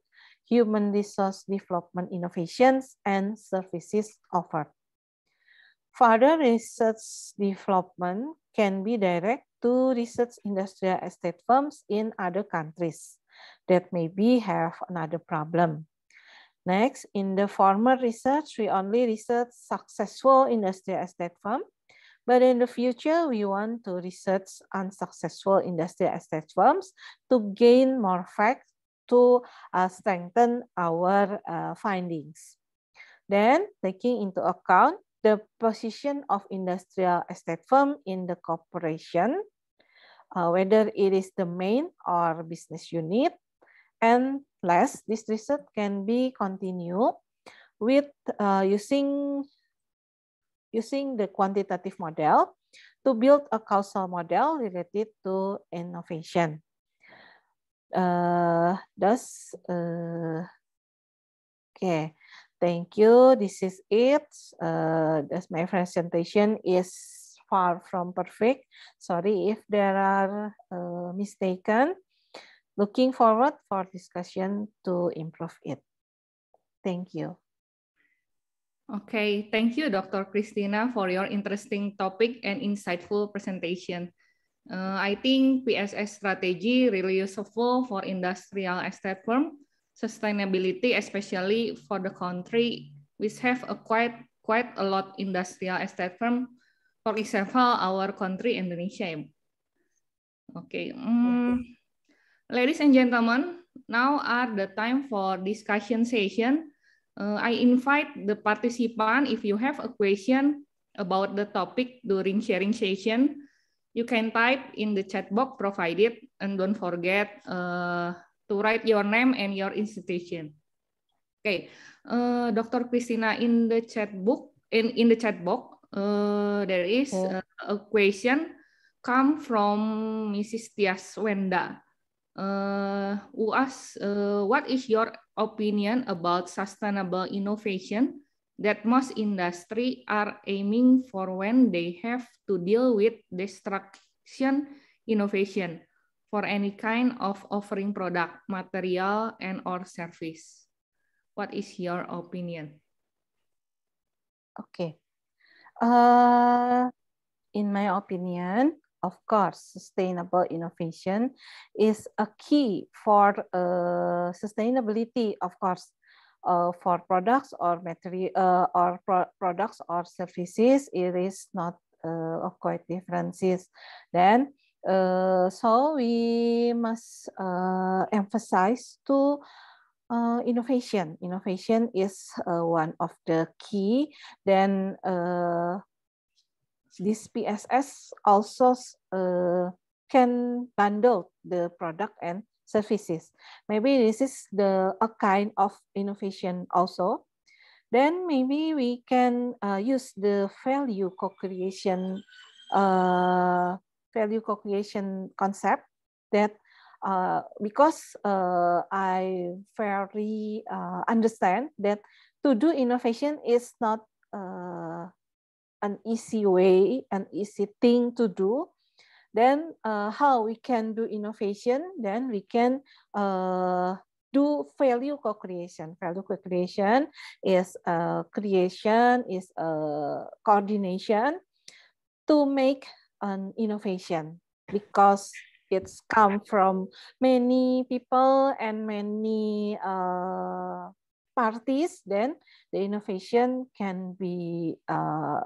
human resource development innovations, and services offered. Further research development can be direct to research industrial estate firms in other countries that maybe have another problem. Next, in the former research, we only research successful industrial estate firm, but in the future, we want to research unsuccessful industrial estate firms to gain more facts to uh, strengthen our uh, findings. Then, taking into account the position of industrial estate firm in the corporation, uh, whether it is the main or business unit, And last, this research can be continued with uh, using using the quantitative model to build a causal model related to innovation. Uh, thus, uh, okay, thank you. This is it. Uh, thus, my presentation is far from perfect. Sorry if there are uh, mistaken. Looking forward for discussion to improve it. Thank you. Okay, thank you, Dr. Christina, for your interesting topic and insightful presentation. Uh, I think PSS strategy really useful for industrial estate firm, sustainability, especially for the country, which have a quite, quite a lot industrial estate firm, for example, our country, Indonesia. Okay. Um, Ladies and gentlemen, now are the time for discussion session. Uh, I invite the participant, if you have a question about the topic during sharing session, you can type in the chat box provided and don't forget uh, to write your name and your institution. Okay, uh, Dr. Christina, in the chat book, in, in the chat box, uh, there is oh. uh, a question come from Mrs. Tias Wenda uh, UAS, uh, what is your opinion about sustainable innovation that most industry are aiming for when they have to deal with destruction innovation for any kind of offering product, material, and or service? What is your opinion? Okay. Uh, in my opinion, of course, sustainable innovation is a key for uh, sustainability, of course, uh, for products or material uh, or pro products or services. It is not uh, of quite differences. Then, uh, so we must uh, emphasize to uh, innovation. Innovation is uh, one of the key. Then uh, this PSS also uh, can bundle the product and services. Maybe this is the a kind of innovation also. Then maybe we can uh, use the value co-creation uh, value co-creation concept that uh, because uh, I very uh, understand that to do innovation is not uh, an easy way, an easy thing to do, then uh, how we can do innovation, then we can uh, do value co-creation. Value co-creation is a uh, creation, is uh, coordination to make an innovation because it's come from many people and many uh, parties, then the innovation can be uh,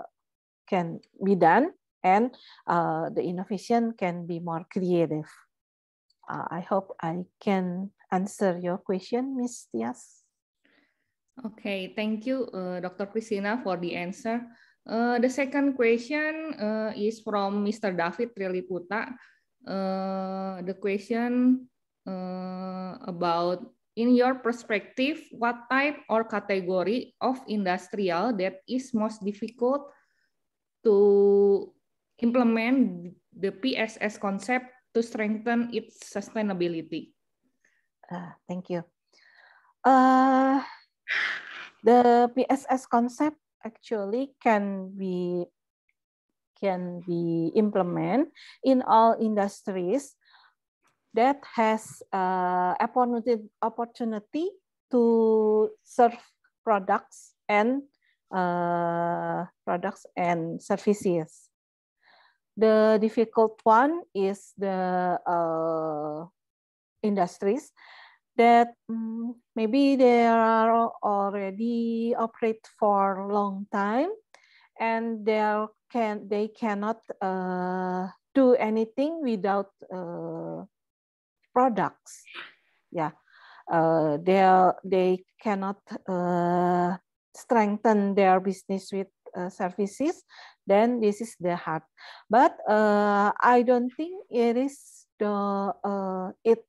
can be done and uh, the innovation can be more creative. Uh, I hope I can answer your question, Ms. Tias. Okay, thank you, uh, Dr. Christina, for the answer. Uh, the second question uh, is from Mr. David Triliputa. Uh, the question uh, about in your perspective, what type or category of industrial that is most difficult to implement the PSS concept to strengthen its sustainability? Uh, thank you. Uh, the PSS concept actually can be can be implemented in all industries that has uh, opportunity opportunity to serve products and uh, products and services. The difficult one is the uh, industries that mm, maybe they are already operate for a long time and they can they cannot uh, do anything without uh, products yeah uh, they they cannot uh, strengthen their business with uh, services, then this is the hard. But uh, I don't think it is the uh, it.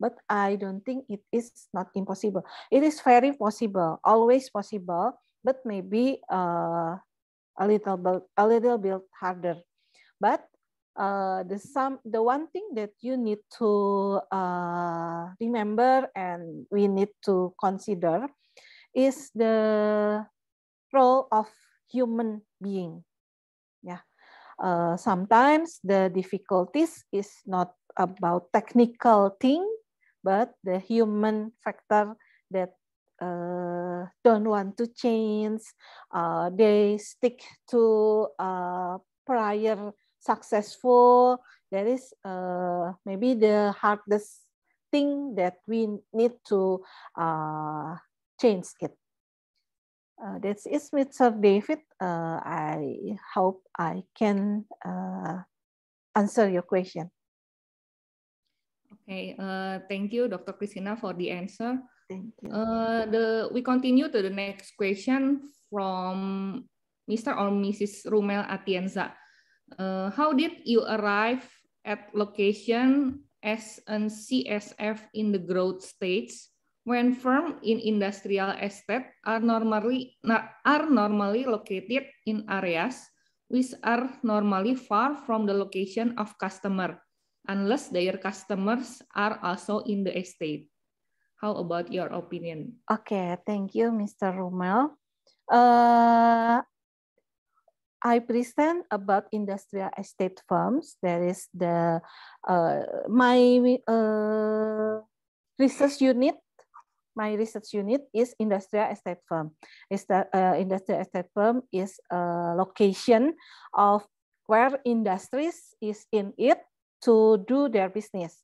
But I don't think it is not impossible. It is very possible, always possible, but maybe uh, a little bit a little bit harder. But uh, the some the one thing that you need to uh, remember and we need to consider is the role of human being. Yeah. Uh, sometimes the difficulties is not about technical thing, but the human factor that uh, don't want to change. Uh, they stick to uh, prior successful. That is uh, maybe the hardest thing that we need to uh, change it. Uh, that's it, Mr. David. Uh, I hope I can uh, answer your question. Okay, uh, thank you, Dr. Christina, for the answer. Thank you. Uh, the, we continue to the next question from Mr. or Mrs. Rumel Atienza. Uh, how did you arrive at location as a CSF in the growth stage? when firm in industrial estate are normally are normally located in areas which are normally far from the location of customer unless their customers are also in the estate. How about your opinion? Okay, thank you, Mr. Rumel. Uh, I present about industrial estate firms. There is the uh, my uh, research unit my research unit is industrial estate firm. Is the, uh, industrial estate firm is a location of where industries is in it to do their business.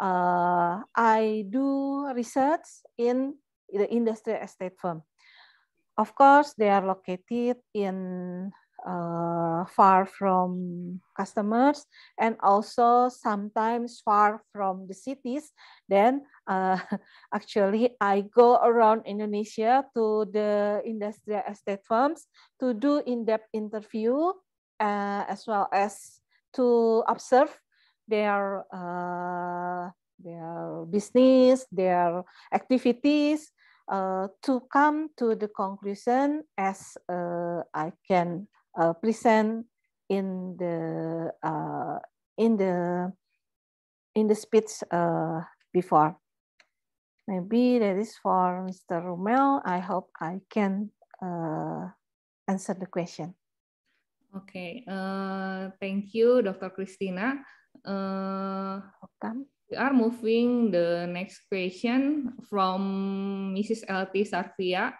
Uh, I do research in the industrial estate firm. Of course, they are located in uh, far from customers and also sometimes far from the cities then uh, (laughs) actually i go around indonesia to the industrial estate firms to do in-depth interview uh, as well as to observe their uh, their business their activities uh, to come to the conclusion as uh, i can uh, present in the uh, in the in the speech uh, before. Maybe that is for Mr. Romel. I hope I can uh, answer the question. Okay, uh, thank you, Dr. Christina. Uh, Welcome. We are moving the next question from Mrs. LT Sarvia.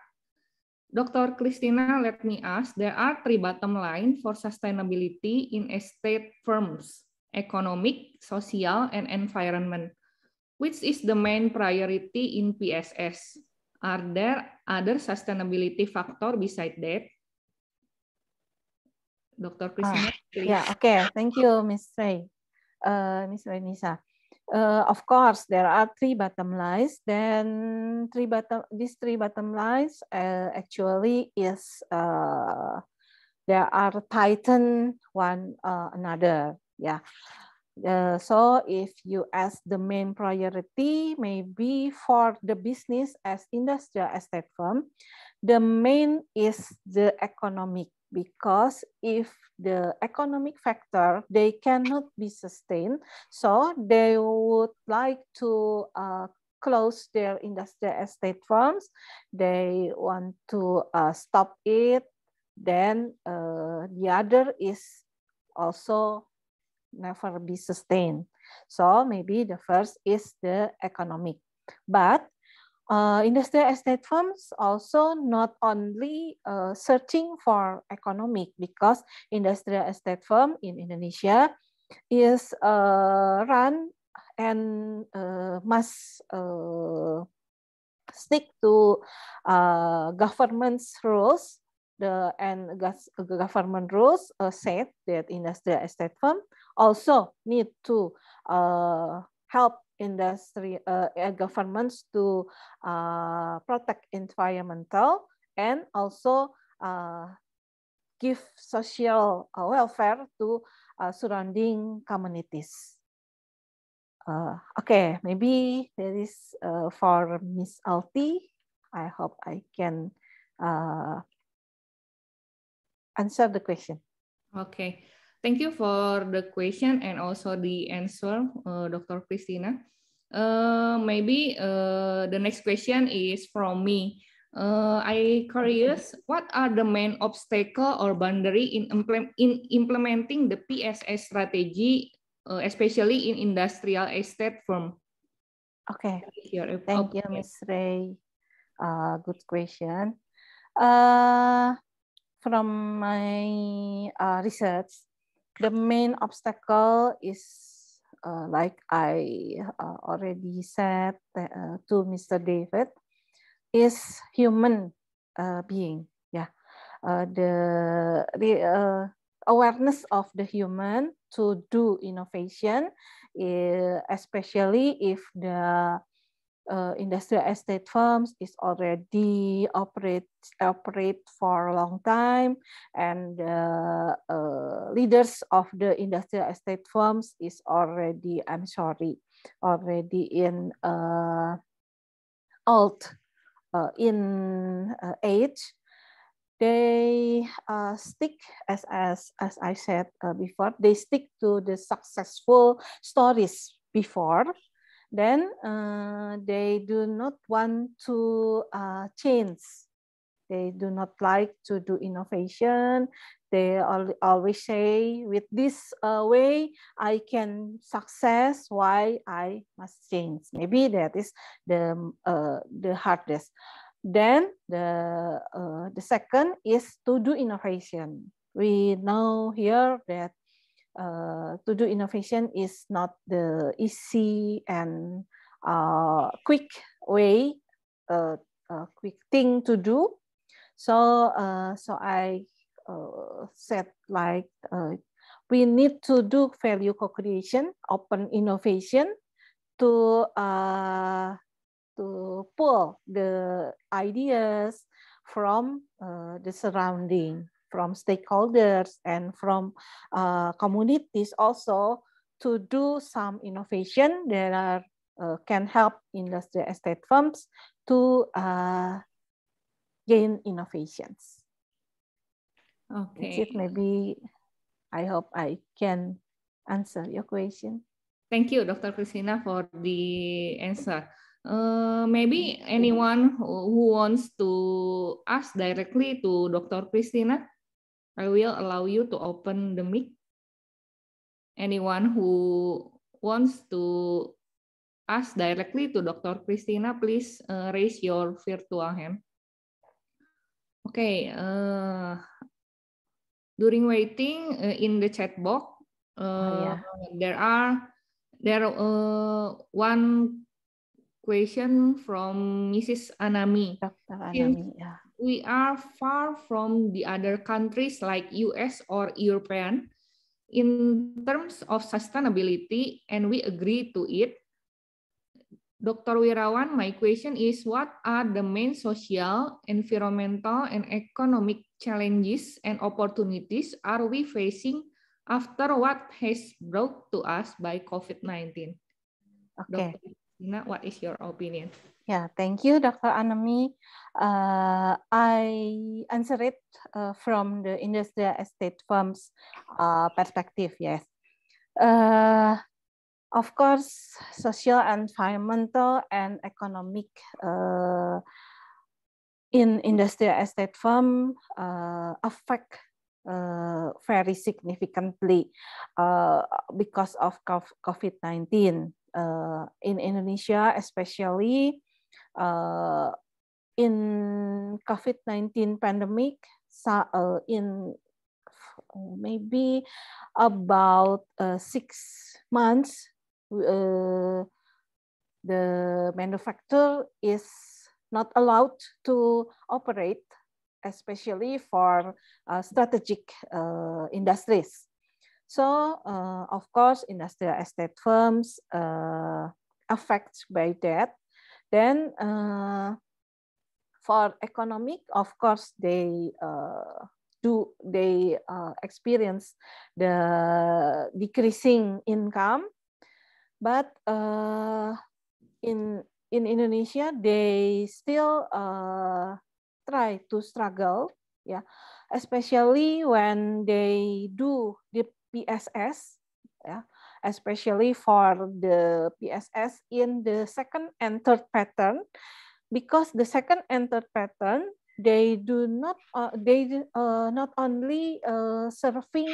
Dr. Christina, let me ask, there are three bottom line for sustainability in estate firms, economic, social, and environment. Which is the main priority in PSS? Are there other sustainability factor beside that? Dr. Christina, ah, please. Yeah, okay. Thank you, Ms. Ray. Uh, eh, Ms. Renisa uh, of course there are three bottom lines then three bottom these three bottom lines uh, actually is uh, there are tighten one uh, another yeah uh, so if you ask the main priority maybe for the business as industrial estate firm the main is the economic because if the economic factor they cannot be sustained so they would like to uh, close their industrial estate firms they want to uh, stop it then uh, the other is also never be sustained so maybe the first is the economic but Uh, industrial estate firms also not only uh, searching for economic because industrial estate firm in Indonesia is uh, run and uh, must uh, stick to uh, government's rules. The and government rules said that industrial estate firm also need to help industry uh, governments to uh, protect environmental and also uh, give social welfare to surrounding communities. okay, maybe that is for Miss Alti. I hope I can answer the question. Okay. Thank you for the question and also the answer, uh, Dr. Christina. Uh, maybe uh, the next question is from me. Uh, I curious, what are the main obstacle or boundary in, in implementing the PSS strategy, uh, especially in industrial estate firm? Okay, thank you, Ms. Ray. Uh, good question. from my research, the main obstacle is uh, like I uh, already said uh, to Mr. David, is human uh, being. Yeah, uh, the the uh, awareness of the human to do innovation, eh, especially if the uh, industrial estate firms is already operate operate for a long time, and uh, uh, leaders of the industrial estate firms is already I'm sorry, already in uh, old uh, in uh, age. They uh, stick, as, as, as I said before, they stick to the successful stories before then uh, they do not want to uh, change. They do not like to do innovation. They always say, with this uh, way, I can success, why I must change. Maybe that is the, uh, the hardest. Then the, uh, the second is to do innovation. We know here that uh, to do innovation is not the easy and uh, quick way, uh, uh quick thing to do. So, uh, so I uh, said like we need to do value co-creation, open innovation to to pull the ideas from the surrounding from stakeholders and from uh, communities also to do some innovation that are, uh, can help industrial estate firms to uh, gain innovations. Okay. Maybe I hope I can answer your question. Thank you, Dr. Christina, for the answer. Uh, maybe anyone who wants to ask directly to Dr. Christina I will allow you to open the mic. Anyone who wants to ask directly to Dr. Christina, please uh, raise your virtual hand. Okay. Uh, during waiting uh, in the chat box, uh, oh, yeah. there are there uh, one question from Mrs. Anami. Dr. Anami, Since, yeah. we are far from the other countries like US or European in terms of sustainability and we agree to it. Dr. Wirawan, my question is what are the main social, environmental, and economic challenges and opportunities are we facing after what has brought to us by COVID-19? Okay. Dr. Christina, what is your opinion? Yeah, thank you, Dr. Anami. Uh, I answer it uh, from the industrial estate firms uh, perspective, yes. Uh, of course, social, environmental, and economic uh, in industrial estate firm uh, affect uh, very significantly uh, because of COVID-19 uh, in Indonesia, especially uh, in COVID-19 pandemic, so, uh, in oh, maybe about uh, six months, uh, the manufacturer is not allowed to operate, especially for uh, strategic uh, industries. So, uh, of course, industrial estate firms uh, affected by that. Then uh, for economic, of course, they uh, do they uh, experience the decreasing income, but uh, in in Indonesia they still uh, try to struggle, yeah, especially when they do the PSS, yeah, especially for the PSS in the second and third pattern, because the second and third pattern they do not uh, they uh, not only uh, serving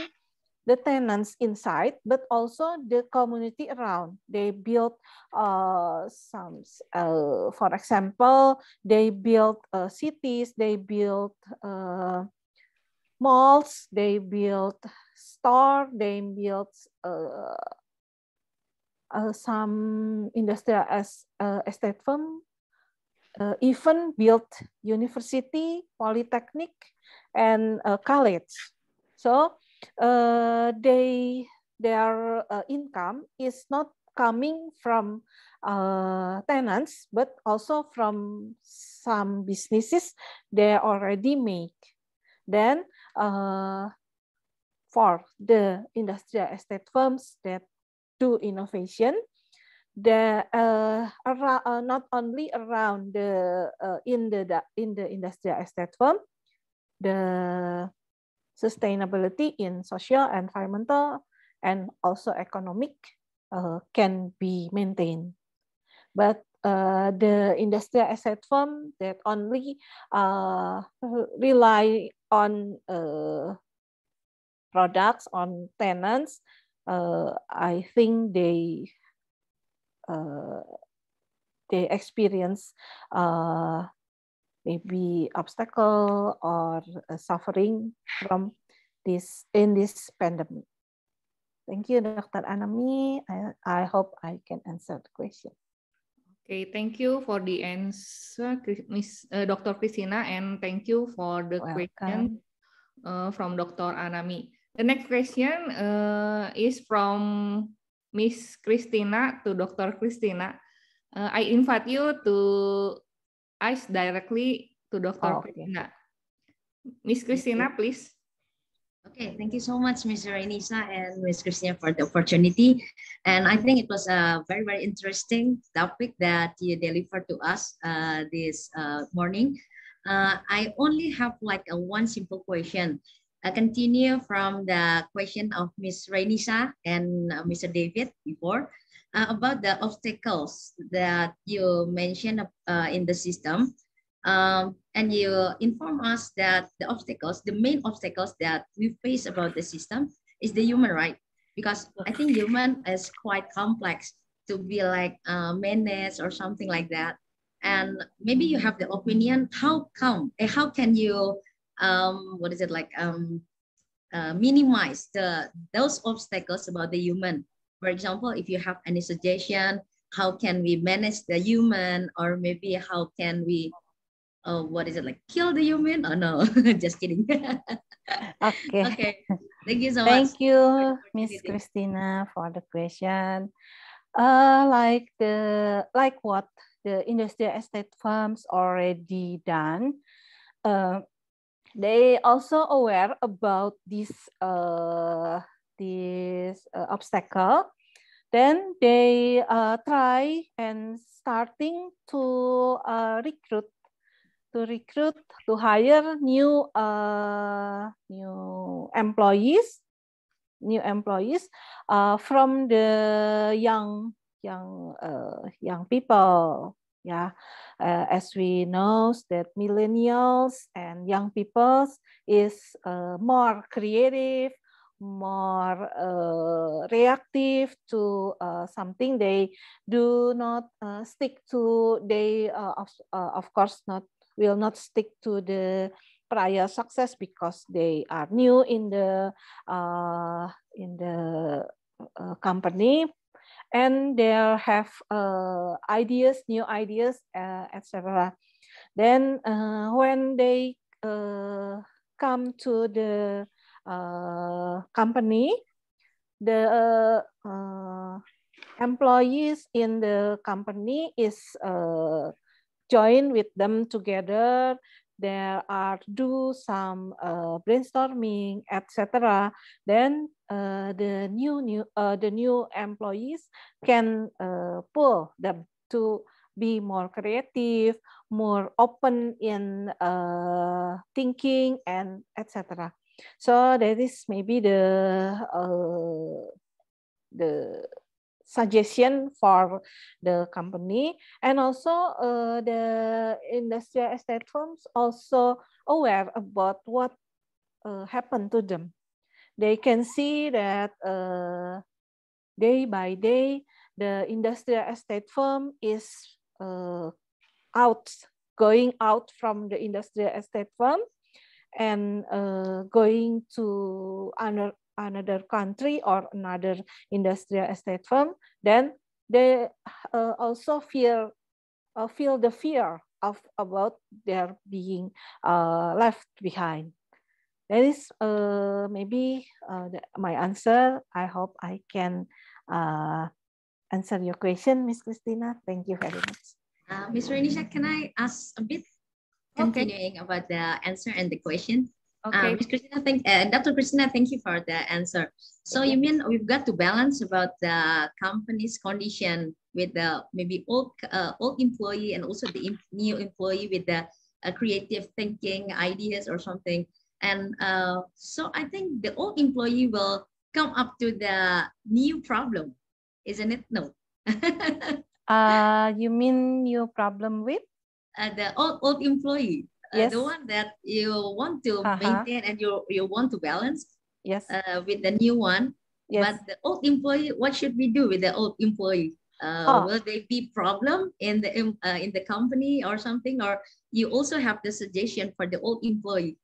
the tenants inside, but also the community around. They built uh, some, uh, for example, they built uh, cities, they built uh, malls, they built store, they built uh, uh, some industrial as, uh, estate firm, uh, even built university, polytechnic, and uh, college. So uh, they their uh, income is not coming from tenants, but also from some businesses they already make. Then for the industrial estate firms that do innovation the uh, around, uh, not only around the uh, in the, in the industrial estate firm, the sustainability in social, environmental, and also economic uh, can be maintained. But uh, the industrial asset firm that only uh, rely on products on tenants uh, I think they uh, they experience uh, maybe obstacle or uh, suffering from this in this pandemic. Thank you, Dr. Anami. I, I hope I can answer the question. Okay, thank you for the answer, Miss uh, Dr. Christina, and thank you for the Welcome. question uh, from Dr. Anami. The next question uh, is from Miss Christina to Dr. Christina. Uh, I invite you to ask directly to Dr. Oh, Christina. Miss Christina, please. Okay, thank you so much, Ms. Rainisa and Ms. Christina for the opportunity. And I think it was a very, very interesting topic that you delivered to us uh, this uh, morning. Uh, I only have like a one simple question. I continue from the question of Ms. Rainisa and uh, Mr. David before uh, about the obstacles that you mentioned uh, in the system. Um, and you inform us that the obstacles, the main obstacles that we face about the system is the human right. Because I think human is quite complex to be like uh, menace or something like that. And maybe you have the opinion, how come, eh, how can you um, what is it like, um, uh, minimize the those obstacles about the human. For example, if you have any suggestion, how can we manage the human or maybe how can we oh, what is it like kill the human oh no (laughs) just kidding (laughs) okay okay thank you so thank much you miss christina for the question uh like the like what the industrial estate firms already done uh, they also aware about this uh, this uh, obstacle then they uh, try and starting to uh, recruit to recruit to hire new uh, new employees new employees uh, from the young young uh, young people yeah uh, as we know that millennials and young people is uh, more creative more uh, reactive to uh, something they do not uh, stick to they uh, of, of course not will not stick to the prior success because they are new in the in the company and they'll have uh, ideas, new ideas, uh, etc. Then uh, when they uh, come to the uh, company, the uh, employees in the company is join with them together there are do some uh, brainstorming, etc. Then uh, the new new uh, the new employees can uh, pull them to be more creative, more open in uh, thinking, and etc. So that is maybe the uh, the suggestion for the company and also uh, the industrial estate firms also aware about what uh, happened to them they can see that uh, day by day the industrial estate firm is uh, out going out from the industrial estate firm and uh, going to another another country or another industrial estate firm, then they uh, also fear uh, feel the fear of about their being uh, left behind. That is uh, maybe uh, the, my answer. I hope I can uh, answer your question, Miss Christina. Thank you very much. Uh, Ms. Renisha, can I ask a bit okay. continuing about the answer and the question? Ah, okay. Uh, Ms. Christina, thank, uh, Dr. Christina, thank you for the answer. So you mean we've got to balance about the company's condition with the maybe old, uh, old employee and also the new employee with the uh, creative thinking ideas or something. And uh, so I think the old employee will come up to the new problem, isn't it? No. (laughs) uh, you mean new problem with? Uh, the old, old employee yes. the one that you want to uh-huh. maintain and you you want to balance yes uh, with the new one yes. but the old employee what should we do with the old employee uh, oh. will they be problem in the uh, in the company or something or you also have the suggestion for the old employee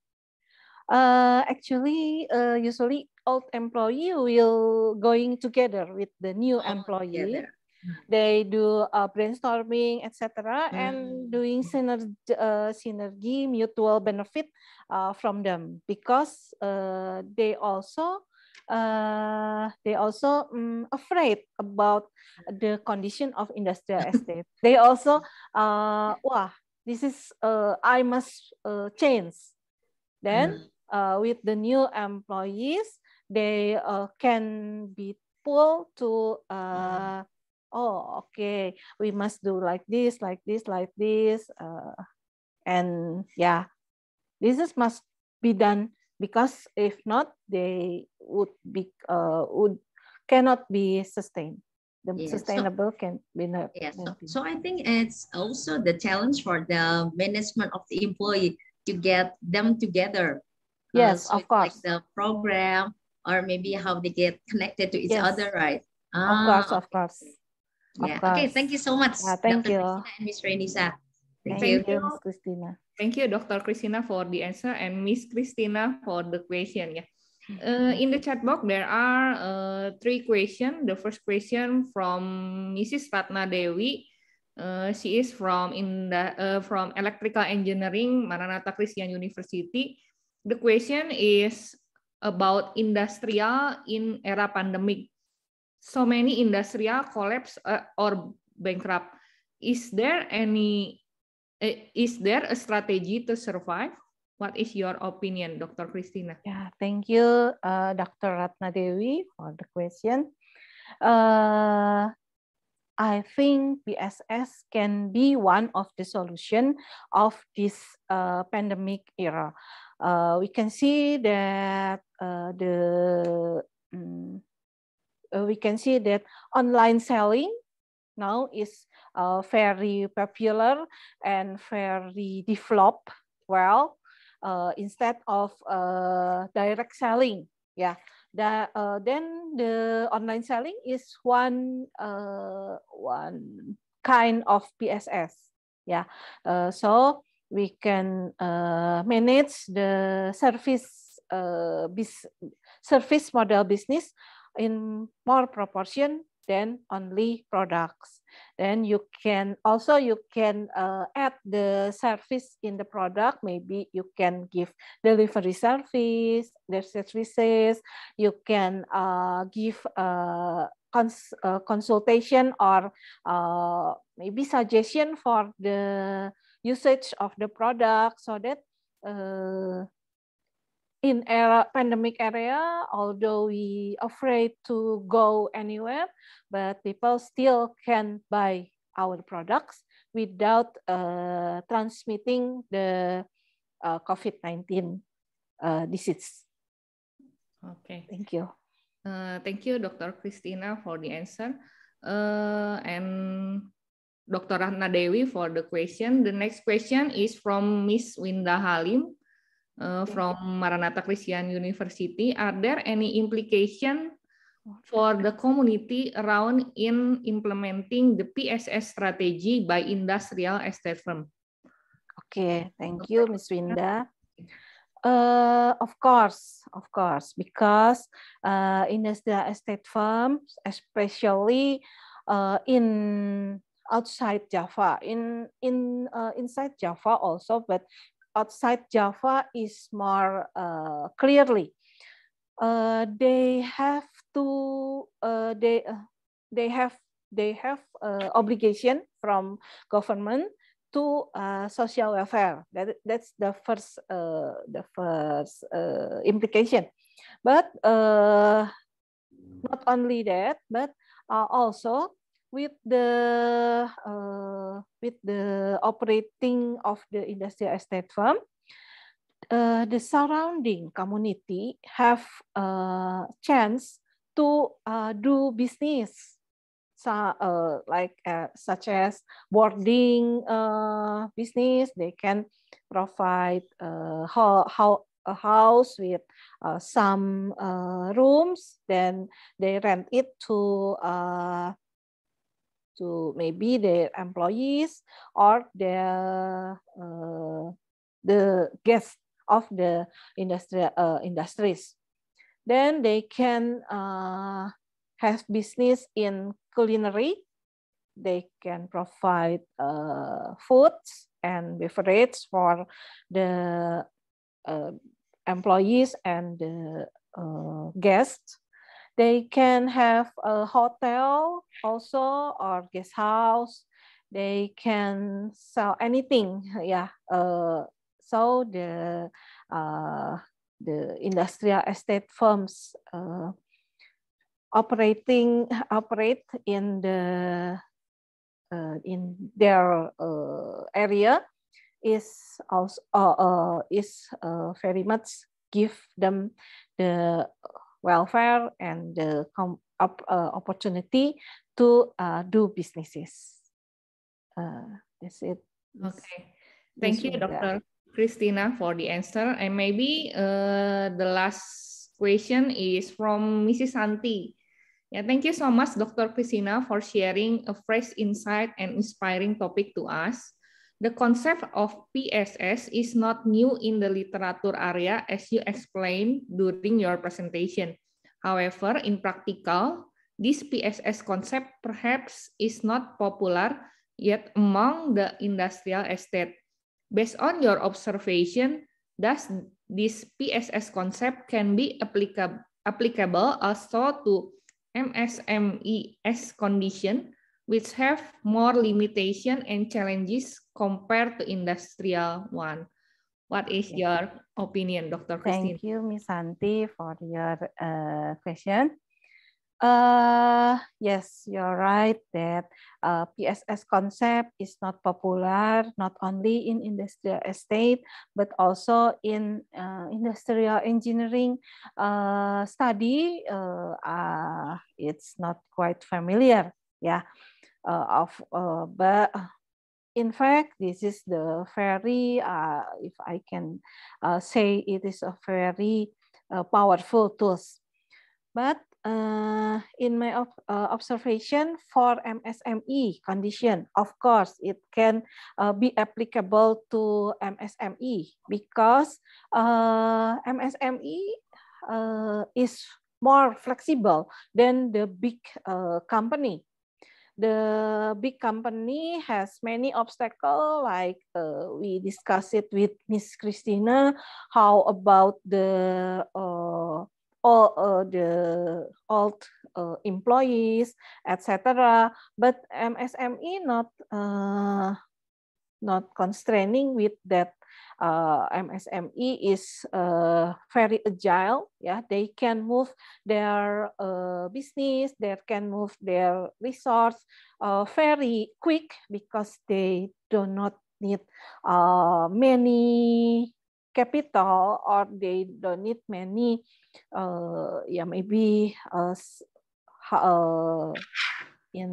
uh, actually uh, usually old employee will going together with the new oh, employee together. They do uh, brainstorming, etc., and mm-hmm. doing synergy, uh, synergy mutual benefit uh, from them because uh, they also uh, they also um, afraid about the condition of industrial (laughs) estate. They also uh, wah, this is uh, I must uh, change. Then mm-hmm. uh, with the new employees, they uh, can be pulled to uh, oh, okay, we must do like this, like this, like this. Uh, and yeah, this is must be done because if not, they would be uh, would cannot be sustained. The yeah, sustainable so, can be not. Yeah, so, so I think it's also the challenge for the management of the employee to get them together. Uh, yes, uh, so of course. Like the program or maybe how they get connected to each yes. other, right? Ah, of course, of course. Yeah. Oke, okay, thank you so much. Yeah, thank Dr. you. Christina and Miss Renisa. Thank, thank you. you, Miss Christina. Thank you, Dr. Christina, for the answer, and Miss Christina for the question. Yeah. Hmm. Uh, in the chat box, there are uh, three questions. The first question from Mrs. Ratna Dewi. Uh, she is from in the, uh, from Electrical Engineering, Maranatha Christian University. The question is about industrial in era pandemic so many industrial collapse uh, or bankrupt. Is there any uh, is there a strategy to survive? What is your opinion, Dr. Christina? Yeah, thank you, uh, Dr. Ratna Dewi, for the question. Uh, I think BSS can be one of the solution of this uh, pandemic era. Uh, we can see that uh, the um, Uh, we can see that online selling now is uh, very popular and very developed well uh, instead of uh, direct selling. Yeah, the, uh, then the online selling is one uh, one kind of PSS. Yeah, so we can manage the service uh, service model business in more proportion than only products. Then you can also you can uh, add the service in the product. Maybe you can give delivery service, their services. You can uh, give uh, cons uh, consultation or uh, maybe suggestion for the usage of the product so that uh, in era pandemic area, although we afraid to go anywhere, but people still can buy our products without uh, transmitting the uh, COVID-19 uh, disease. Okay. Thank you. Uh, thank you, Dr. Christina, for the answer. Uh, and Dr. Ratna Dewi for the question. The next question is from Miss Winda Halim uh, from Maranatha Christian University. Are there any implication for the community around in implementing the PSS strategy by industrial estate firm? Okay, thank you, Ms. Winda. Uh, eh, of course, of course, because uh, industrial estate firms, especially uh, in outside Java, in in uh, inside Java also, but outside Java is more uh, clearly. Uh, they have to uh, they uh, they have they have uh, obligation from government to uh, social welfare. That that's the first the first implication. But not only that, but also with the uh, with the operating of the industrial estate firm, uh, the surrounding community have a uh, chance to uh, do business, so, uh, like uh, such as boarding uh, business. They can provide how how a house with some rooms, then they rent it to to maybe their employees or their uh, the guests of the industry uh, industries. Then they can uh, have business in culinary. They can provide uh, foods and beverages for the uh, employees and the uh, guests. They can have a hotel also or guest house. They can sell anything. Yeah. Uh, so the uh, the industrial estate firms uh, operating operate in the uh, in their uh, area is also uh, uh is uh, very much give them the welfare and the uh, opportunity to uh, do businesses. Uh, that's it. Okay. Thank this you, Dr. Christina, for the answer. And maybe uh, the last question is from Mrs. Santi. Yeah, thank you so much, Dr. Christina, for sharing a fresh insight and inspiring topic to us. The concept of PSS is not new in the literature area as you explained during your presentation. However, in practical, this PSS concept perhaps is not popular yet among the industrial estate. Based on your observation, does this PSS concept can be applicable also to MSMES e condition which have more limitation and challenges compared to industrial one. What is your opinion, Dr. Christine? Thank you, Ms. Santi, for your uh, question. Uh, yes, you're right that uh, PSS concept is not popular, not only in industrial estate, but also in uh, industrial engineering uh, study. Uh, uh, it's not quite familiar. Yeah, Uh, of uh, but in fact, this is the very, uh, if I can say, it is a very powerful tools. But uh, in my op uh, observation for MSME condition, of course, it can uh, be applicable to MSME because MSME is more flexible than the big company the big company has many obstacles like uh, we discussed it with miss christina how about the uh, all uh, the old uh, employees etc but msme not uh, not constraining with that uh, MSME is uh, very agile. Yeah, they can move their uh, business, they can move their resource uh, very quick because they do not need uh, many capital or they don't need many, uh, yeah, maybe uh, in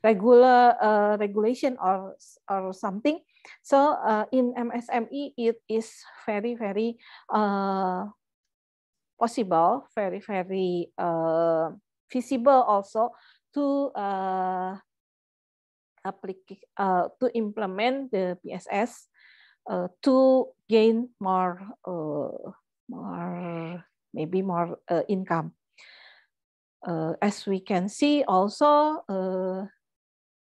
regular uh, regulation or or something. So uh, in MSME, it is very very uh, possible, very very uh, visible also to uh, uh, to implement the PSS uh, to gain more uh, more maybe more uh, income uh, as we can see also uh,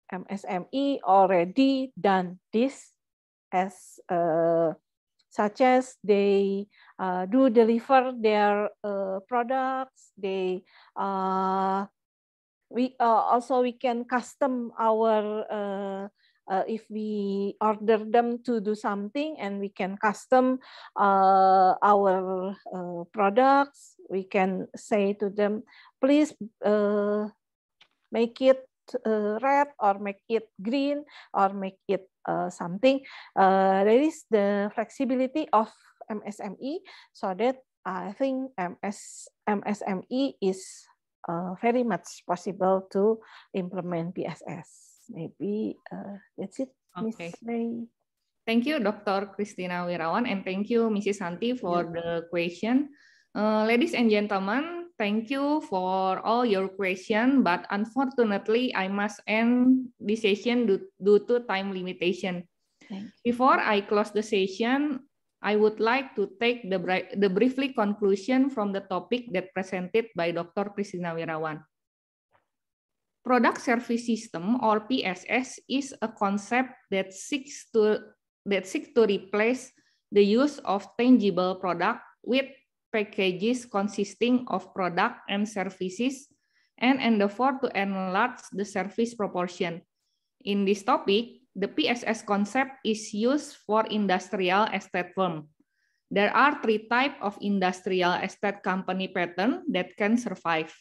eh, MSME already done this as uh, such as they uh, do deliver their uh, products they uh, we uh, also we can custom our uh, uh, if we order them to do something and we can custom uh, our uh, products, we can say to them, please uh, make it uh, red or make it green or make it uh, something. Uh, there is the flexibility of MSME so that I think MS, MSME is uh, very much possible to implement PSS maybe uh, that's it, okay. Thank you, Dr. Christina Wirawan, and thank you, Mrs. Santi, for the question. Uh, ladies and gentlemen, thank you for all your question, but unfortunately, I must end the session due, due to time limitation. Before I close the session, I would like to take the, the briefly conclusion from the topic that presented by Dr. Christina Wirawan. Product Service System or PSS is a concept that seeks to that seeks to replace the use of tangible product with packages consisting of product and services and endeavor to enlarge the service proportion. In this topic, the PSS concept is used for industrial estate firm. There are three types of industrial estate company pattern that can survive.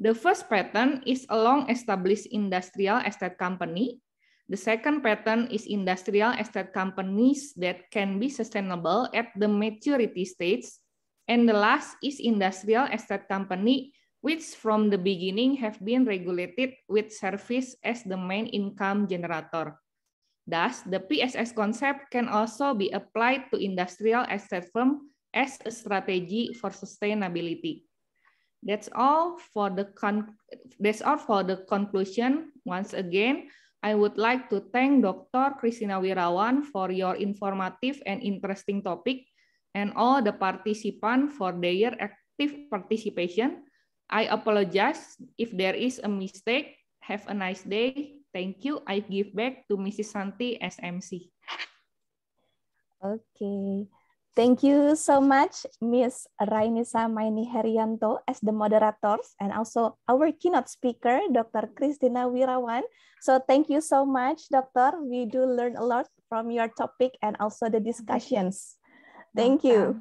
The first pattern is a long established industrial estate company. The second pattern is industrial estate companies that can be sustainable at the maturity stage. And the last is industrial estate company which from the beginning have been regulated with service as the main income generator. Thus, the PSS concept can also be applied to industrial estate firm as a strategy for sustainability. That's all for the con that's all for the conclusion. Once again, I would like to thank Dr. Kristina Wirawan for your informative and interesting topic and all the participants for their active participation. I apologize if there is a mistake. Have a nice day. Thank you. I give back to Mrs. Santi SMC. Okay. Thank you so much, Ms. Rainisa Maini Herianto as the moderators and also our keynote speaker, Dr. Christina Wirawan. So thank you so much, doctor. We do learn a lot from your topic and also the discussions. Thank you.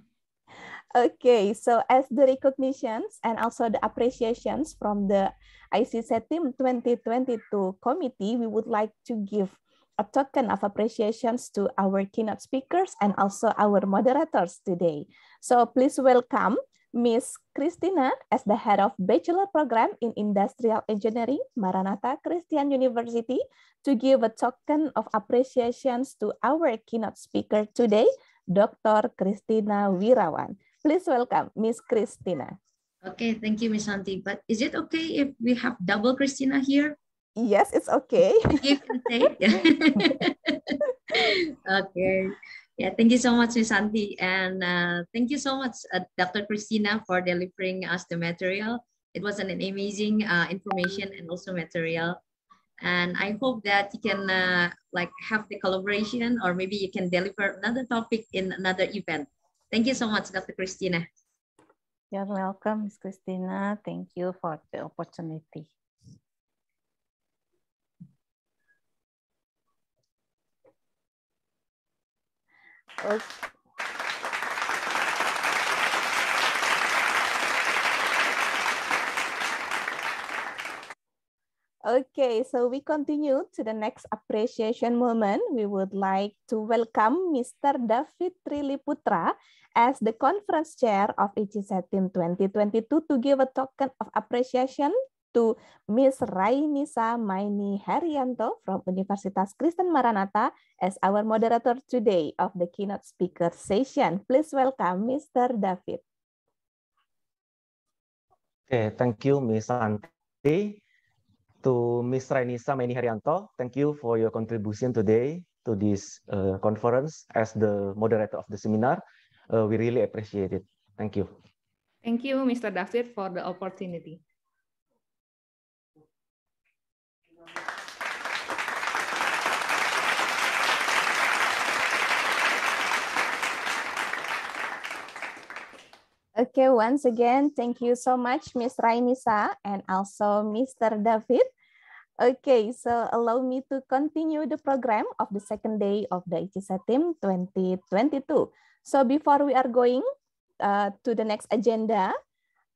Okay, so as the recognitions and also the appreciations from the ICC Team 2022 committee, we would like to give a token of appreciations to our keynote speakers and also our moderators today. So please welcome Miss Christina as the head of Bachelor Program in Industrial Engineering, Maranatha Christian University, to give a token of appreciations to our keynote speaker today, Dr. Christina Wirawan. Please welcome Miss Christina. Okay, thank you, Miss Santi. But is it okay if we have double Christina here? yes, it's okay. (laughs) Give and take. (laughs) okay. Yeah, thank you so much, Miss Santi. And uh, thank you so much, uh, Dr. Christina, for delivering us the material. It was an amazing uh, information and also material. And I hope that you can uh, like have the collaboration or maybe you can deliver another topic in another event. Thank you so much, Dr. Christina. You're welcome, Ms. Christina. Thank you for the opportunity. Oke. Okay, so we continue to the next appreciation moment. We would like to welcome Mr. David Triliputra as the conference chair of ICSET Team 2022 to give a token of appreciation to Miss Rainisa Maini Haryanto from Universitas Kristen Maranatha as our moderator today of the keynote speaker session. Please welcome Mr. David. Okay, thank you, Miss Santi. To Miss Rainisa Maini Haryanto, thank you for your contribution today to this uh, conference as the moderator of the seminar. Uh, we really appreciate it. Thank you. Thank you, Mr. David, for the opportunity. Okay, once again, thank you so much, Ms. Rainisa and also Mr. David. Okay, so allow me to continue the program of the second day of the ICSA team 2022. So before we are going uh, to the next agenda,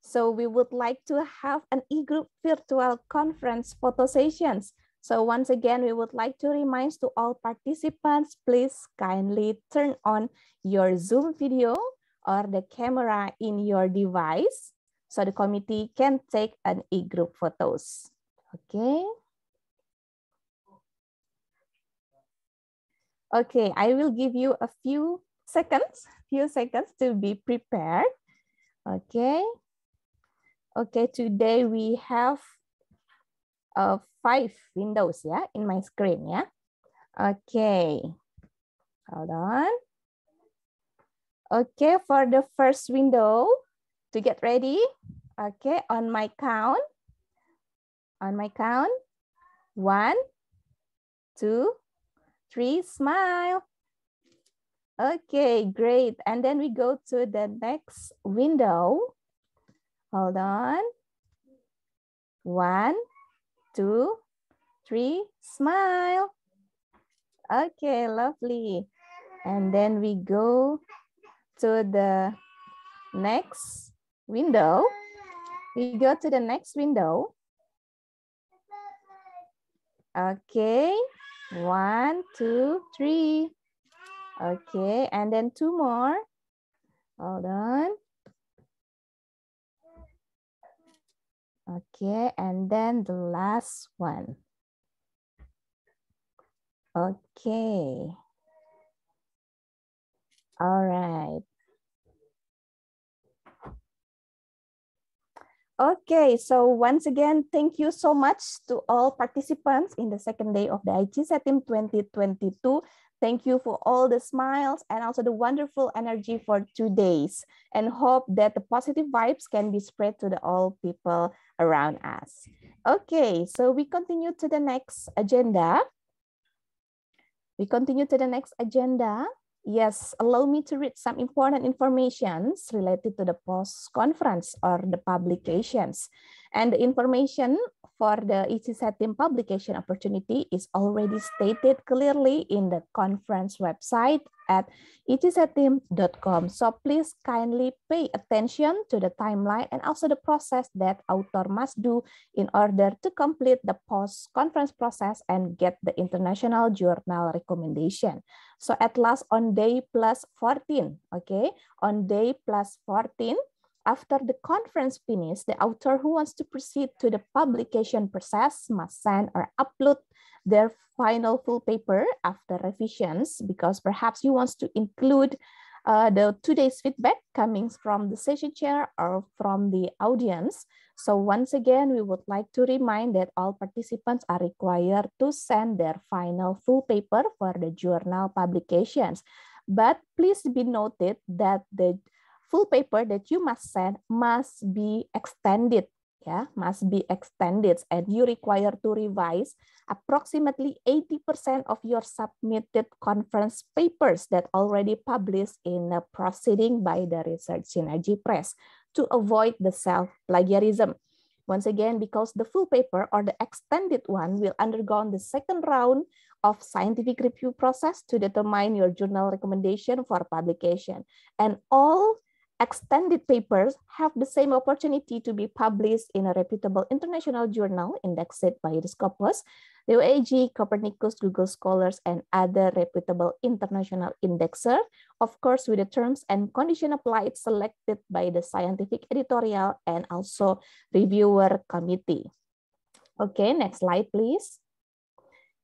so we would like to have an e-group virtual conference photo sessions. So once again, we would like to remind to all participants, please kindly turn on your Zoom video or the camera in your device so the committee can take an e-group photos. Okay. Okay, I will give you a few seconds, few seconds to be prepared. Okay. Okay, today we have uh, five windows, yeah, in my screen, yeah. Okay, hold on. Okay, for the first window, to get ready, okay, on my count, on my count, one, two, three, smile. Okay, great. And then we go to the next window. Hold on. One, two, three, smile. Okay, lovely. And then we go to the next window. We go to the next window. Okay, one, two, three. Okay, and then two more. Hold on. Okay, and then the last one. Okay. All right. Okay, so once again, thank you so much to all participants in the second day of the IT Setim 2022. Thank you for all the smiles and also the wonderful energy for two days and hope that the positive vibes can be spread to the all people around us. Okay, so we continue to the next agenda. We continue to the next agenda. Yes, allow me to read some important informations related to the post-conference or the publications. And the information for the ECC team publication opportunity is already stated clearly in the conference website at itisatim.com. So please kindly pay attention to the timeline and also the process that author must do in order to complete the post-conference process and get the international journal recommendation. So at last on day plus 14, okay, on day plus 14, after the conference finishes, the author who wants to proceed to the publication process must send or upload their final full paper after revisions because perhaps you want to include uh, the two days feedback coming from the session chair or from the audience. So once again, we would like to remind that all participants are required to send their final full paper for the journal publications. But please be noted that the full paper that you must send must be extended yeah, must be extended and you require to revise approximately 80% of your submitted conference papers that already published in a proceeding by the Research Synergy Press to avoid the self-plagiarism. Once again, because the full paper or the extended one will undergo the second round of scientific review process to determine your journal recommendation for publication. And all extended papers have the same opportunity to be published in a reputable international journal indexed by Scopus, the OAG, Copernicus, Google Scholars, and other reputable international indexer, of course, with the terms and condition applied selected by the scientific editorial and also reviewer committee. Okay, next slide, please.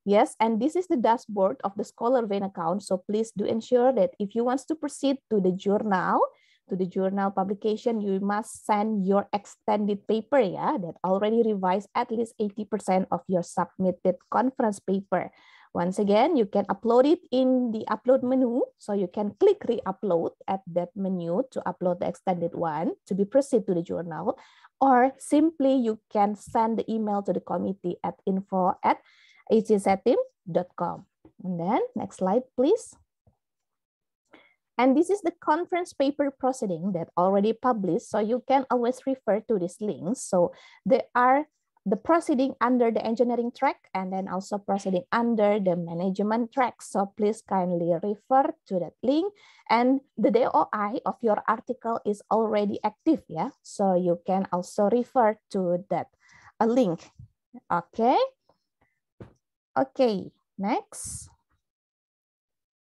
Yes, and this is the dashboard of the Scholar Vein account. So please do ensure that if you want to proceed to the journal, to the journal publication, you must send your extended paper yeah, that already revised at least 80% of your submitted conference paper. Once again, you can upload it in the upload menu. So you can click re-upload at that menu to upload the extended one to be proceed to the journal. Or simply you can send the email to the committee at info at com. And then next slide, please. And this is the conference paper proceeding that already published. So you can always refer to these links. So there are the proceeding under the engineering track and then also proceeding under the management track. So please kindly refer to that link. And the DOI of your article is already active, yeah? So you can also refer to that a uh, link. Okay. Okay, next.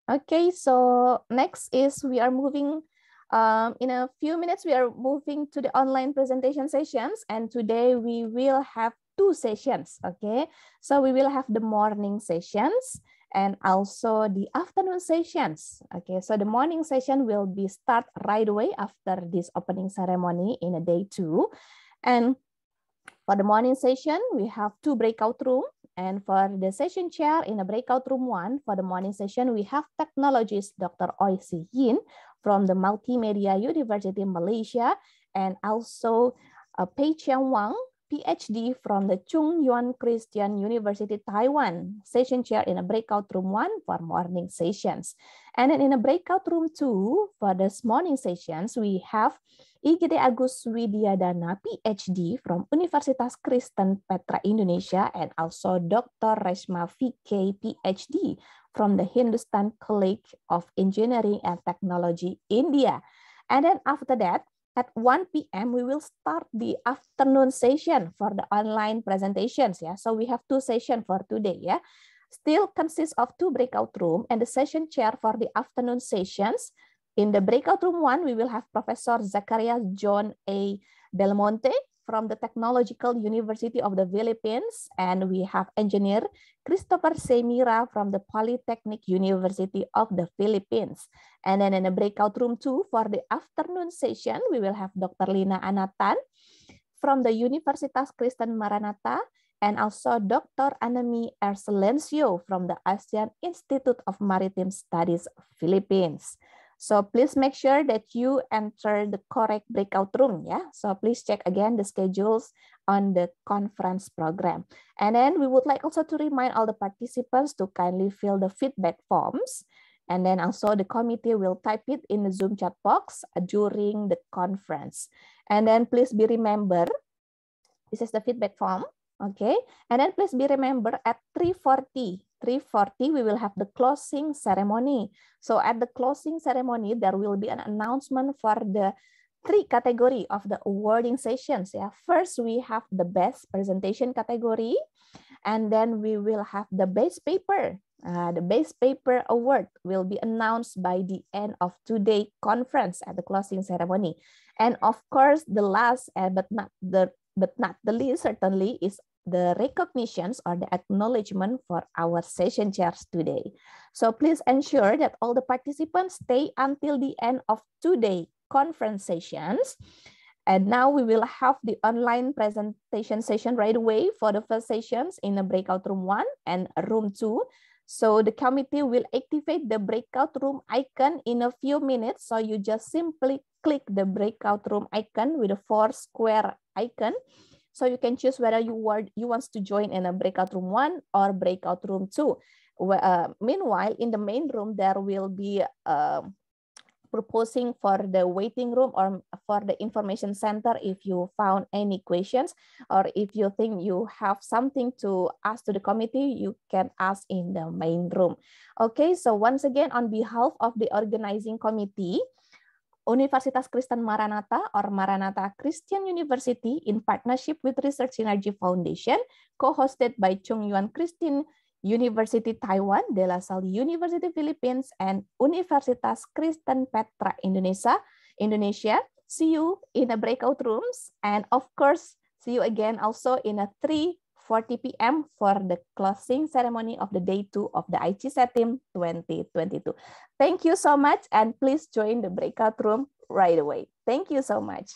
Okay, so next is we are moving, um, in a few minutes, we are moving to the online presentation sessions and today we will have two sessions, okay? So we will have the morning sessions and also the afternoon sessions. Okay, so the morning session will be start right away after this opening ceremony in a day two. And for the morning session, we have two breakout room. And for the session chair in the breakout room one, for the morning session, we have technologist Dr. Oi Si Yin from the Multimedia University Malaysia and also uh, Pei Chiang Wang PhD from the Chung Yuan Christian University, Taiwan, session chair in a breakout room one for morning sessions. And then in a breakout room two for this morning sessions, we have IGD Agus Widiadana, PhD from Universitas Kristen Petra Indonesia, and also Dr. Resma VK, PhD from the Hindustan College of Engineering and Technology, India. And then after that, at 1 p.m. we will start the afternoon session for the online presentations. Yeah, so we have two sessions for today. Yeah, still consists of two breakout room and the session chair for the afternoon sessions. In the breakout room one, we will have Professor Zakaria John A. Belmonte from the Technological University of the Philippines, and we have engineer Christopher Semira from the Polytechnic University of the Philippines. And then in the breakout room two for the afternoon session, we will have Dr. Lina Anatan from the Universitas Kristen Maranatha, and also Dr. Anami Ercelencio from the ASEAN Institute of Maritime Studies, Philippines. So please make sure that you enter the correct breakout room. Yeah. So please check again the schedules on the conference program. And then we would like also to remind all the participants to kindly fill the feedback forms. And then also the committee will type it in the Zoom chat box during the conference. And then please be remember, this is the feedback form. Okay. And then please be remember at 3.40 3.40, we will have the closing ceremony. So at the closing ceremony, there will be an announcement for the three category of the awarding sessions. Yeah, First, we have the best presentation category, and then we will have the base paper. Uh, the base paper award will be announced by the end of today conference at the closing ceremony. And of course, the last, uh, but not the but not the least certainly is the recognitions or the acknowledgement for our session chairs today. So please ensure that all the participants stay until the end of today conference sessions. And now we will have the online presentation session right away for the first sessions in the breakout room one and room two. So the committee will activate the breakout room icon in a few minutes. So you just simply click the breakout room icon with a four square icon so you can choose whether you want you wants to join in a breakout room one or breakout room two. Well, uh, meanwhile, in the main room, there will be uh, proposing for the waiting room or for the information center if you found any questions or if you think you have something to ask to the committee, you can ask in the main room. Okay, so once again, on behalf of the organizing committee, Universitas Kristen Maranatha or Maranatha Christian University in partnership with Research Synergy Foundation, co-hosted by Chung Yuan Christian University Taiwan, De La Salle University Philippines, and Universitas Kristen Petra Indonesia, Indonesia. See you in the breakout rooms, and of course, see you again also in a three 40 p.m. for the closing ceremony of the day two of the set Setim 2022. Thank you so much, and please join the breakout room right away. Thank you so much.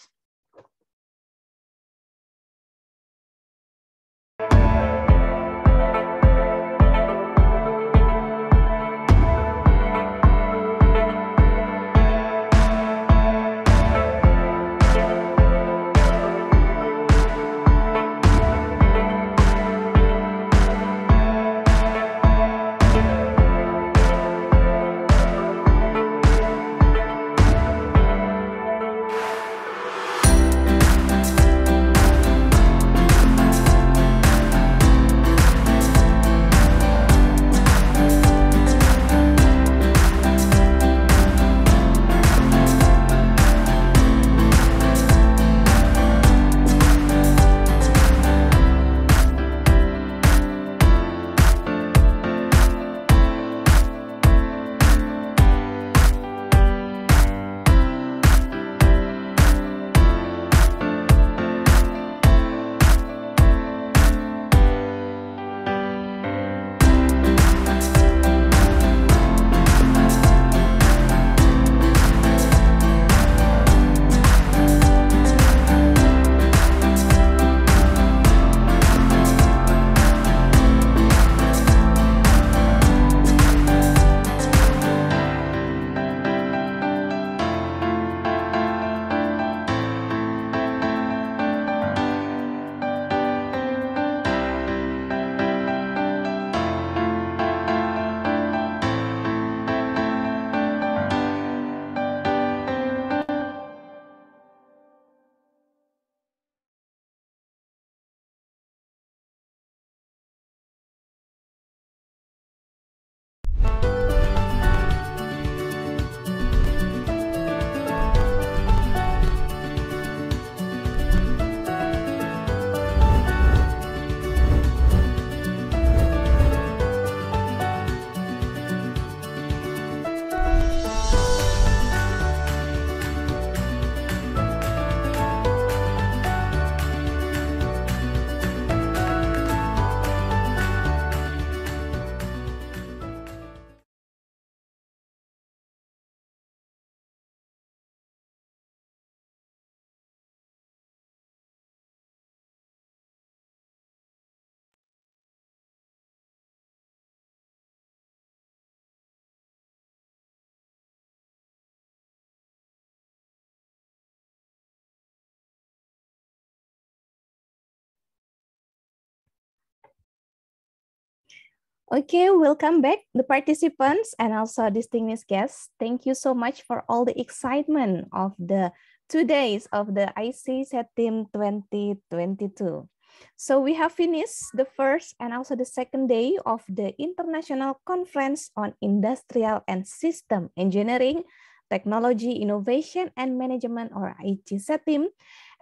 Okay, welcome back the participants and also distinguished guests. Thank you so much for all the excitement of the two days of the IC Team 2022. So we have finished the first and also the second day of the International Conference on Industrial and System Engineering, Technology Innovation and Management or ICSETIM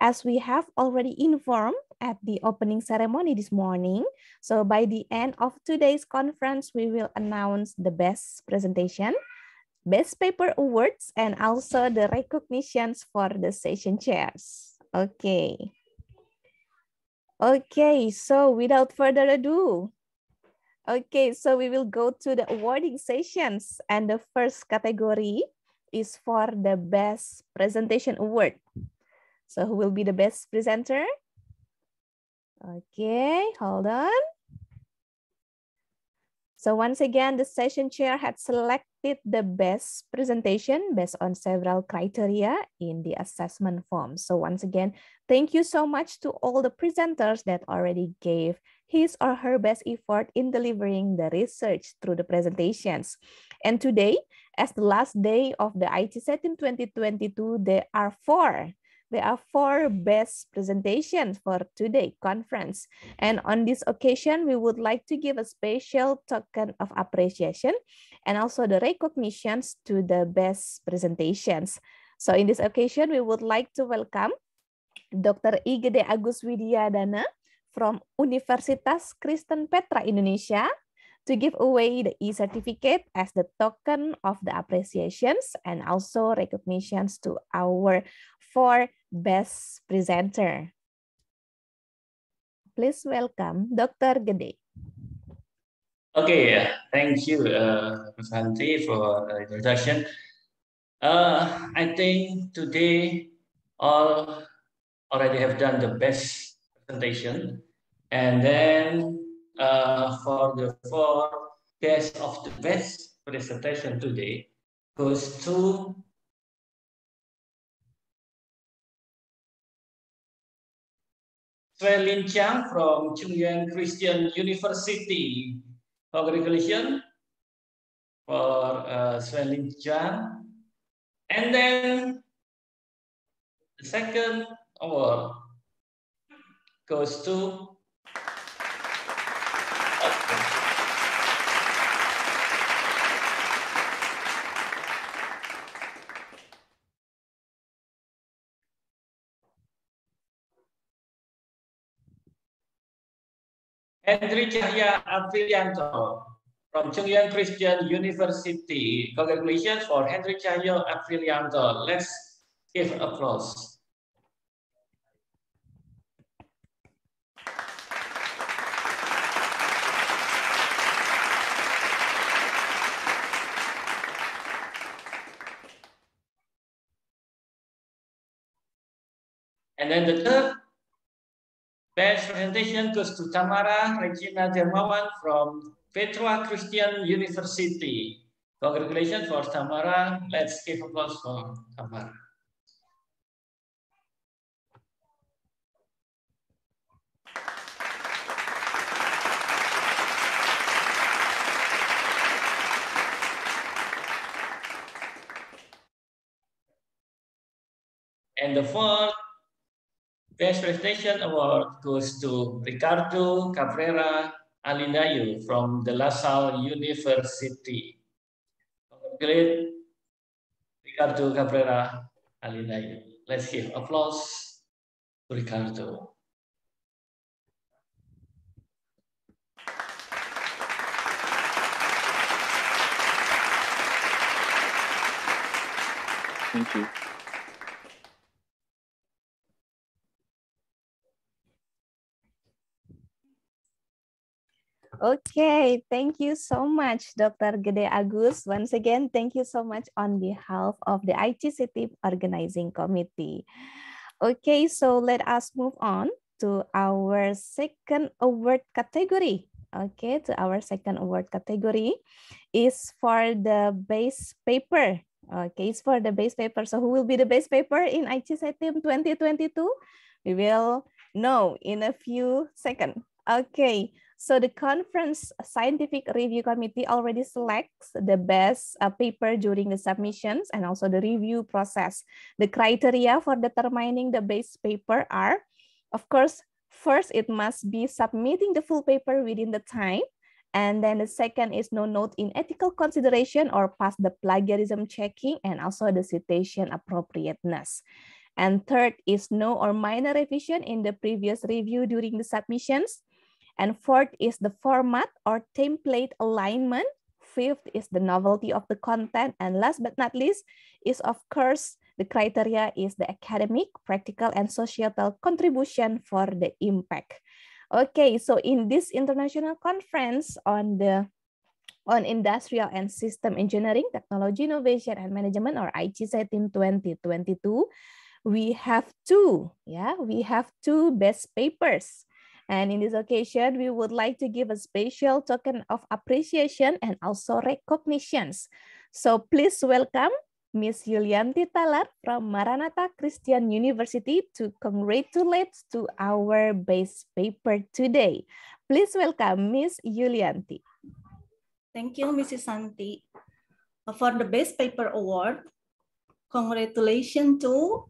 as we have already informed at the opening ceremony this morning, so by the end of today's conference, we will announce the best presentation, best paper awards, and also the recognitions for the session chairs. Okay. Okay, so without further ado, okay, so we will go to the awarding sessions. And the first category is for the Best Presentation Award. So who will be the best presenter? Okay, hold on. So once again, the session chair had selected the best presentation based on several criteria in the assessment form. So once again, thank you so much to all the presenters that already gave his or her best effort in delivering the research through the presentations. And today, as the last day of the IT set in 2022, there are four there are four best presentations for today conference. And on this occasion, we would like to give a special token of appreciation and also the recognitions to the best presentations. So in this occasion, we would like to welcome Dr. Igede Agus Widyadana from Universitas Kristen Petra Indonesia to give away the e-certificate as the token of the appreciations and also recognitions to our four best presenter. Please welcome Dr. Gede. Okay, uh, thank you, uh, Fanti, for the uh, introduction. Uh, I think today all already have done the best presentation. And then uh, for the four guests of the best presentation today goes to Trey Lin Chang from Chung Christian University. Congratulations for uh, Lin Chang, And then the second award goes to Hendrik Yahya Afrilianto from Chengyuan Christian University. Congratulations for Henry Yahya Afrilianto. Let's give applause. And then the third Best presentation goes to Tamara Regina Dermawan from Petra Christian University. Congratulations for Tamara. Let's give applause for Tamara. And the fourth Best Presentation Award goes to Ricardo Cabrera Alinayu from the La Salle University. Great, Ricardo Cabrera Alinayu. Let's give applause Ricardo. Thank you. Okay, thank you so much, Dr. Gede Agus. Once again, thank you so much on behalf of the IGCT Organizing Committee. Okay, so let us move on to our second award category. Okay, to our second award category is for the base paper. Okay, it's for the base paper. So who will be the base paper in IGCTM 2022? We will know in a few seconds. Okay, so the conference scientific review committee already selects the best uh, paper during the submissions and also the review process. The criteria for determining the best paper are, of course, first it must be submitting the full paper within the time. And then the second is no note in ethical consideration or pass the plagiarism checking and also the citation appropriateness. And third is no or minor revision in the previous review during the submissions. And fourth is the format or template alignment. Fifth is the novelty of the content. And last but not least is, of course, the criteria is the academic, practical, and societal contribution for the impact. Okay, so in this international conference on the on Industrial and System Engineering, Technology Innovation and Management or IGC 2022, we have two, yeah, we have two best papers. And in this occasion, we would like to give a special token of appreciation and also recognitions. So please welcome Miss Yulianti Talar from Maranatha Christian University to congratulate to our base paper today. Please welcome Miss Yulianti. Thank you, Mrs. Santi. For the best paper award, congratulations to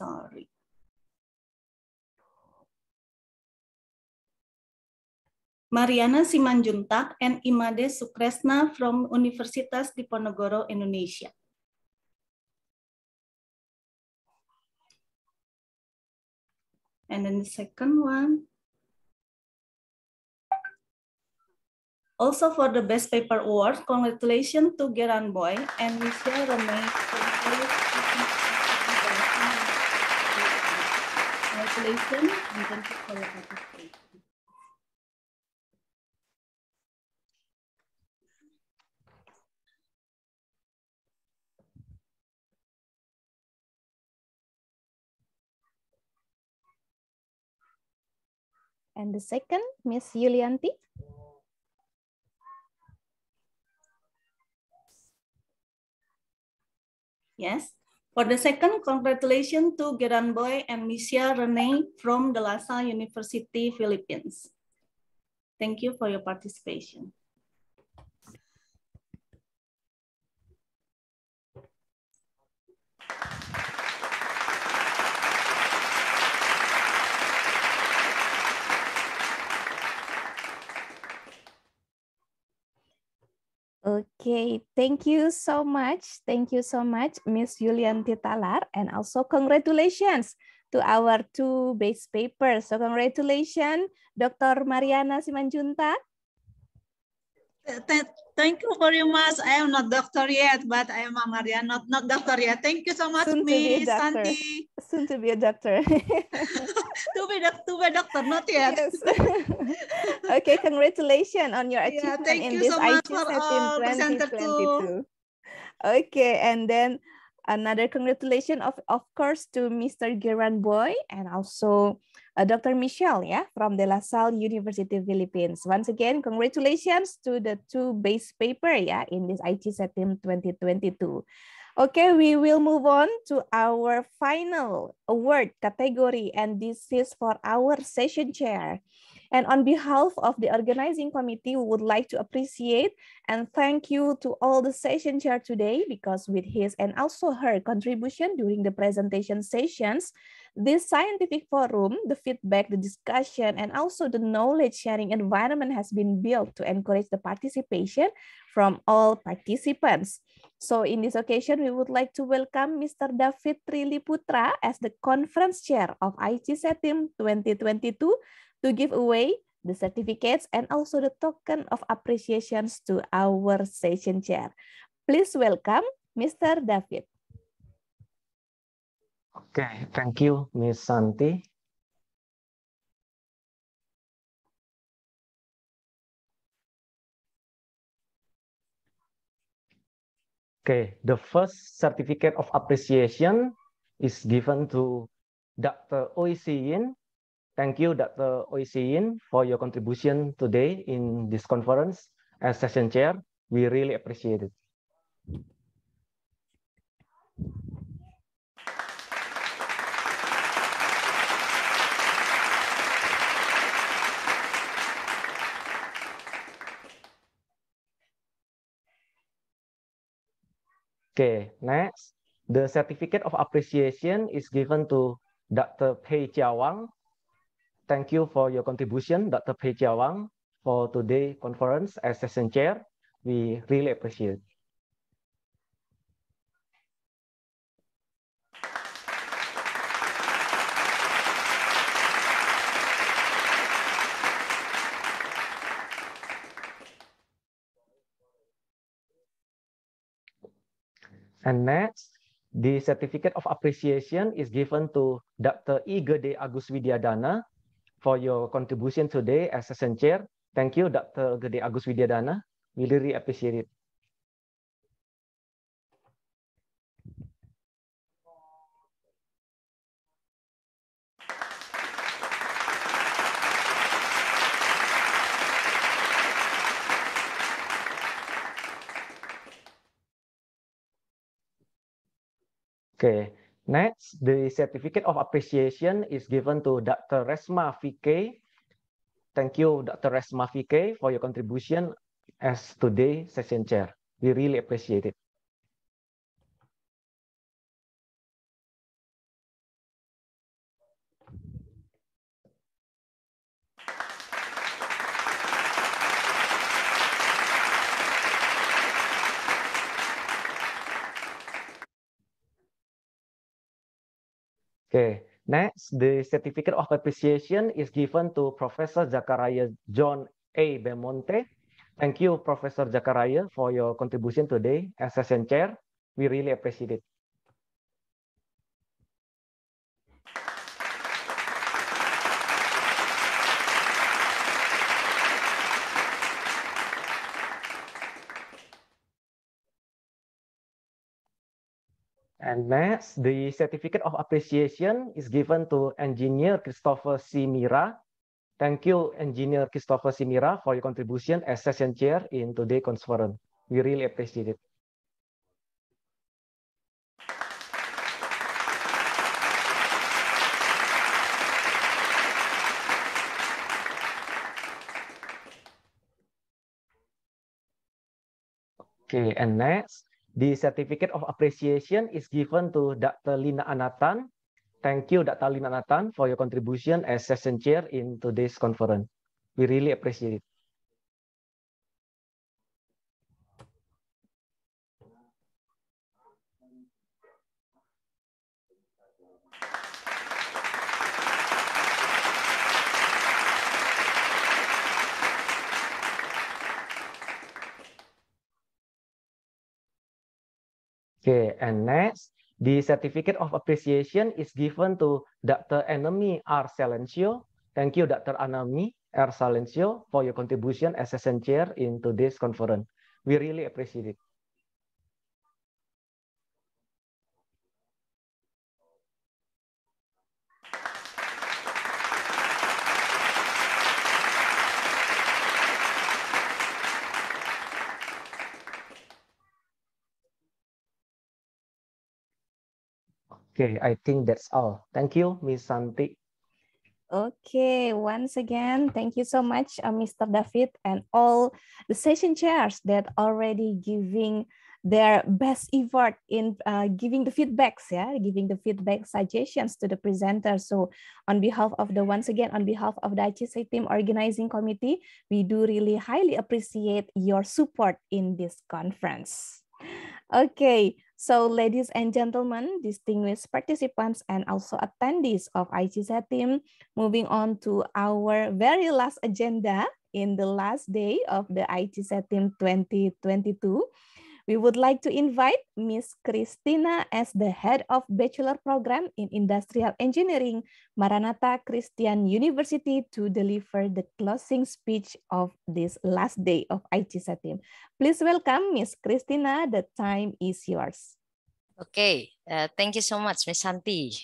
sorry. Mariana Simanjuntak and Imade Sukresna from Universitas Diponegoro, Indonesia. And then the second one. Also for the Best Paper Award, congratulations to Geran Boy and Michelle Romay. congratulations and thank you for your participation. And the second, Miss Yulianti. Yes. For the second, congratulations to Geran Boy and Misha Renee from the LaSalle University, Philippines. Thank you for your participation. Okay, thank you so much. Thank you so much, Miss Julian Titalar. And also congratulations to our two base papers. So congratulations, Dr. Mariana Simanjuntak. Thank you very much. I am not doctor yet, but I am a Maria, not, not doctor yet. Thank you so much, Soon Miss Santi. Soon to be a doctor. (laughs) to, be doc to be doctor, not yet. Yes. (laughs) okay, congratulations on your achievement yeah, thank in you this so much for all 2022. Okay, and then another congratulations, of, of course, to Mr. Geran Boy and also uh, Dr. Michelle yeah, from De La Salle University Philippines. Once again, congratulations to the two base paper yeah, in this IT SETIM 2022. Okay, we will move on to our final award category, and this is for our session chair. And on behalf of the organizing committee, we would like to appreciate and thank you to all the session chair today because with his and also her contribution during the presentation sessions, this scientific forum, the feedback, the discussion, and also the knowledge sharing environment has been built to encourage the participation from all participants. So in this occasion, we would like to welcome Mr. David Triliputra as the conference chair of IGC Team 2022 to give away the certificates and also the token of appreciations to our session chair. Please welcome Mr. David. Okay, thank you, Miss Santi. Okay, the first certificate of appreciation is given to Dr. Oi Yin Thank you, Dr. Oisin, for your contribution today in this conference. As session chair, we really appreciate it. Okay, next. The certificate of appreciation is given to Dr. Pei Wang thank you for your contribution, Dr. Pei Wang, for today's conference as session chair. We really appreciate it. And next, the certificate of appreciation is given to Dr. Igede Agus Widyadana for your contribution today as a Chair. Thank you, Dr. Gede Agus Widyadana. We really appreciate it. Okay. Next, the certificate of appreciation is given to Dr. Resma Fike. Thank you, Dr. Resma Fike, for your contribution as today's session chair. We really appreciate it. Okay, next, the certificate of appreciation is given to Professor Zakaria John A. Belmonte. Thank you, Professor Zakaria, for your contribution today as session chair. We really appreciate it. And next, the certificate of appreciation is given to engineer Christopher C. Mira. Thank you, engineer Christopher C. Mira, for your contribution as session chair in today's conference. We really appreciate it. Okay, and next, The certificate of appreciation is given to Dr. Lina Anatan. Thank you, Dr. Lina Anatan, for your contribution as session chair in today's conference. We really appreciate it. Okay, and next, the certificate of appreciation is given to Dr. Enemy R. Salencio. Thank you, Dr. Anami R. Salencio, for your contribution as a chair in today's conference. We really appreciate it. Okay, I think that's all. Thank you, Ms. Santi. Okay, once again, thank you so much, uh, Mr. David, and all the session chairs that already giving their best effort in uh, giving the feedbacks, yeah, giving the feedback suggestions to the presenters. So on behalf of the, once again, on behalf of the ICC team organizing committee, we do really highly appreciate your support in this conference. Okay, so ladies and gentlemen, distinguished participants and also attendees of IGZ team, moving on to our very last agenda in the last day of the IGZ team 2022. We would like to invite Ms. Christina as the head of Bachelor Program in Industrial Engineering, Maranatha Christian University to deliver the closing speech of this last day of ITSATIM. Please welcome Ms. Christina. The time is yours. Okay, uh, thank you so much, Ms. Santi.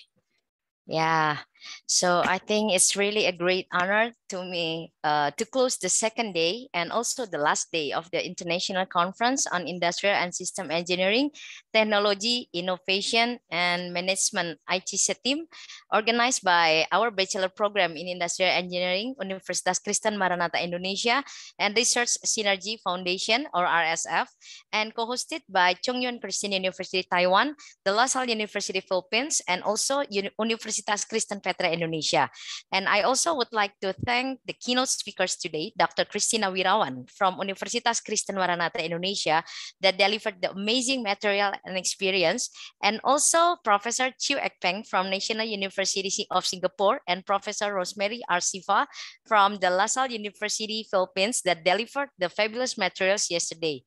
Yeah, so I think it's really a great honor to me uh, to close the second day and also the last day of the International Conference on Industrial and System Engineering, Technology, Innovation, and Management ITC team organized by our Bachelor Program in Industrial Engineering, Universitas Kristen Maranatha Indonesia, and Research Synergy Foundation, or RSF, and co-hosted by Chongyun Christian University Taiwan, the La Salle University Philippines, and also Universitas Kristen Petra Indonesia. And I also would like to thank the keynote speakers today, Dr. Christina Wirawan from Universitas Kristen Maranatha Indonesia that delivered the amazing material and experience, and also Professor Chiu Ekpeng from National University of Singapore and Professor Rosemary Arsiva from the Salle University Philippines that delivered the fabulous materials yesterday.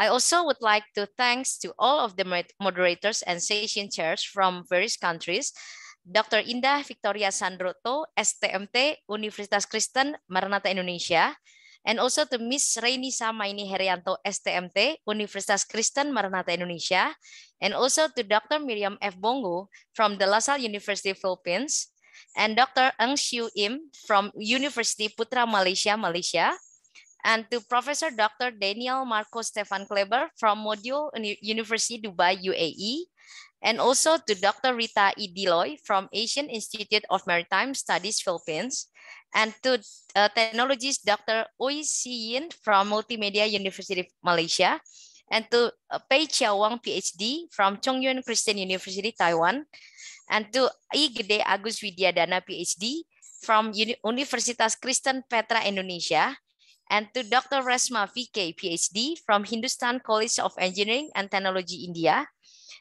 I also would like to thanks to all of the moderators and session chairs from various countries Dr. Indah Victoria Sandroto, STMT, Universitas Kristen, Maranatha Indonesia, and also to Miss Raini Samaini Herianto, STMT, Universitas Kristen, Maranatha Indonesia, and also to Dr. Miriam F. Bongo from the Salle University Philippines, and Dr. Eng Xiu Im from University Putra Malaysia, Malaysia, and to Professor Dr. Daniel Marco Stefan Kleber from Module University Dubai, UAE, and also to Dr. Rita E. Deloy from Asian Institute of Maritime Studies, Philippines, and to uh, technologist Dr. Oi Siyin from Multimedia University of Malaysia, and to uh, Pei Wang PhD from Chongyun Christian University, Taiwan, and to Gede Agus Widyadana, PhD from Uni Universitas Kristen Petra, Indonesia, and to Dr. Resma VK, PhD from Hindustan College of Engineering and Technology, India,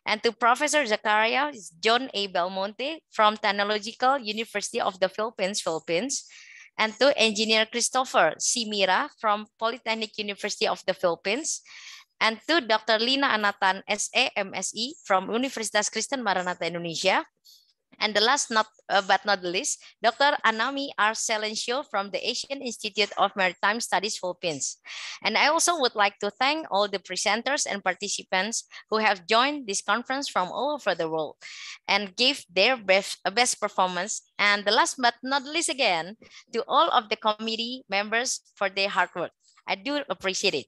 and to Professor Zakaria John A. Belmonte from Technological University of the Philippines, Philippines. And to Engineer Christopher C. Mira from Polytechnic University of the Philippines. And to Dr. Lina Anatan, SA, MSE from Universitas Kristen Maranatha Indonesia. And the last not, uh, but not the least, Dr. Anami R. Salencio from the Asian Institute of Maritime Studies Philippines. And I also would like to thank all the presenters and participants who have joined this conference from all over the world and gave their best, uh, best performance. And the last but not least again, to all of the committee members for their hard work. I do appreciate it.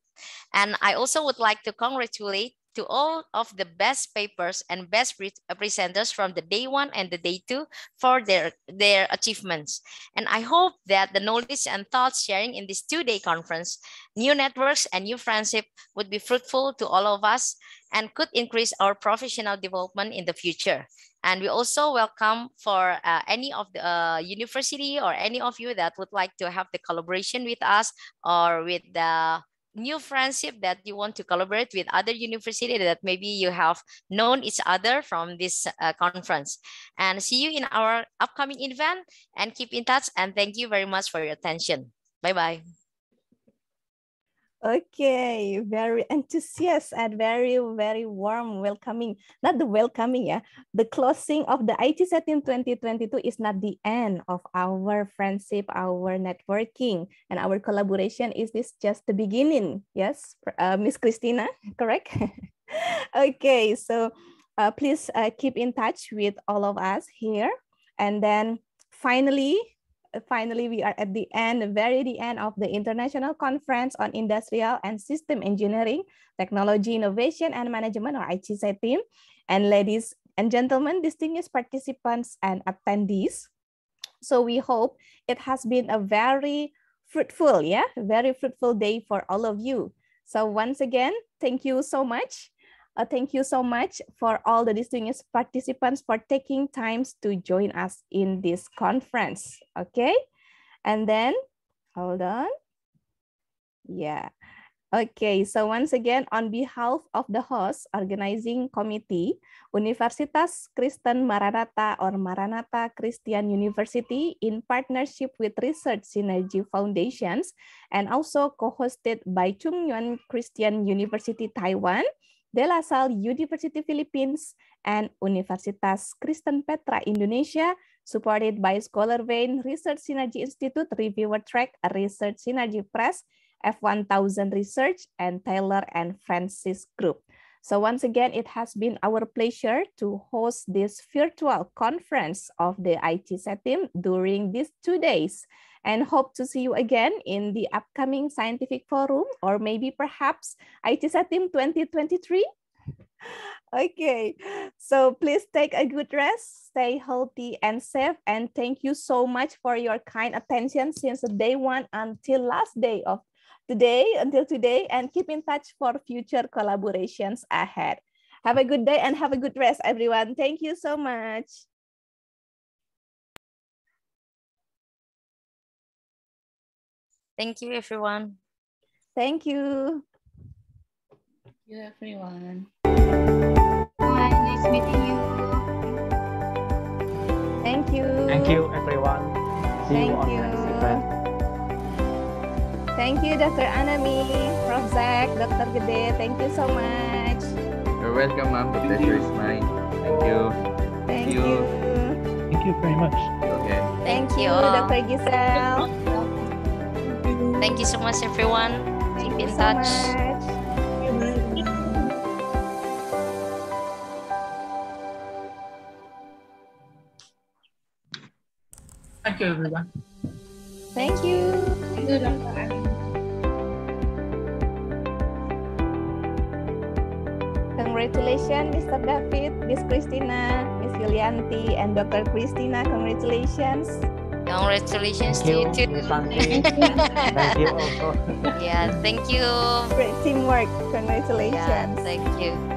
And I also would like to congratulate to all of the best papers and best pre uh, presenters from the day one and the day two for their, their achievements. And I hope that the knowledge and thoughts sharing in this two-day conference, new networks and new friendship would be fruitful to all of us and could increase our professional development in the future. And we also welcome for uh, any of the uh, university or any of you that would like to have the collaboration with us or with the new friendship that you want to collaborate with other university that maybe you have known each other from this uh, conference. And see you in our upcoming event and keep in touch. And thank you very much for your attention. Bye-bye. Okay, very enthusiastic and very, very warm welcoming. Not the welcoming, yeah. The closing of the IT set in 2022 is not the end of our friendship, our networking, and our collaboration. Is this just the beginning? Yes, uh, Miss Christina, (laughs) correct? (laughs) okay, so uh, please uh, keep in touch with all of us here. And then finally, finally, we are at the end, very the end of the International Conference on Industrial and System Engineering, Technology Innovation and Management, or ICSE team. And ladies and gentlemen, distinguished participants and attendees. So we hope it has been a very fruitful, yeah, very fruitful day for all of you. So once again, thank you so much. Uh, thank you so much for all the distinguished participants for taking times to join us in this conference. Okay, and then hold on. Yeah. Okay, so once again, on behalf of the host organizing committee, Universitas Kristen Maranatha or Maranatha Christian University in partnership with Research Synergy Foundations and also co-hosted by Chung Yuan Christian University Taiwan, De La Salle University Philippines and Universitas Kristen Petra Indonesia, supported by Scholar Vein Research Synergy Institute, Reviewer Track, Research Synergy Press, F1000 Research, and Taylor and Francis Group. So once again, it has been our pleasure to host this virtual conference of the IT team during these two days and hope to see you again in the upcoming scientific forum or maybe perhaps IT team 2023. (laughs) okay, so please take a good rest, stay healthy and safe, and thank you so much for your kind attention since day one until last day of today until today and keep in touch for future collaborations ahead. Have a good day and have a good rest, everyone. Thank you so much. Thank you, everyone. Thank you. Thank you, everyone. Bye. Nice meeting you. Thank you. Thank you, everyone. See Thank you. Thank you, Dr. Anami, Prof. Zach, Dr. Gede. Thank you so much. You're welcome, ma'am. The pleasure is mine. Thank you. Thank, Thank you. you. Thank you very much. Okay. Thank you, Dr. Giselle. Thank you so much, everyone. Thank Keep in so touch. Much. Thank you, everyone. Thank you. Thank you, Dr. Congratulations, Mr. David, Miss Christina, Miss Yulianti, and Dr. Christina. Congratulations. Congratulations thank to you too. (laughs) thank you also. yeah, thank you. Great teamwork. Congratulations. Yeah, thank you.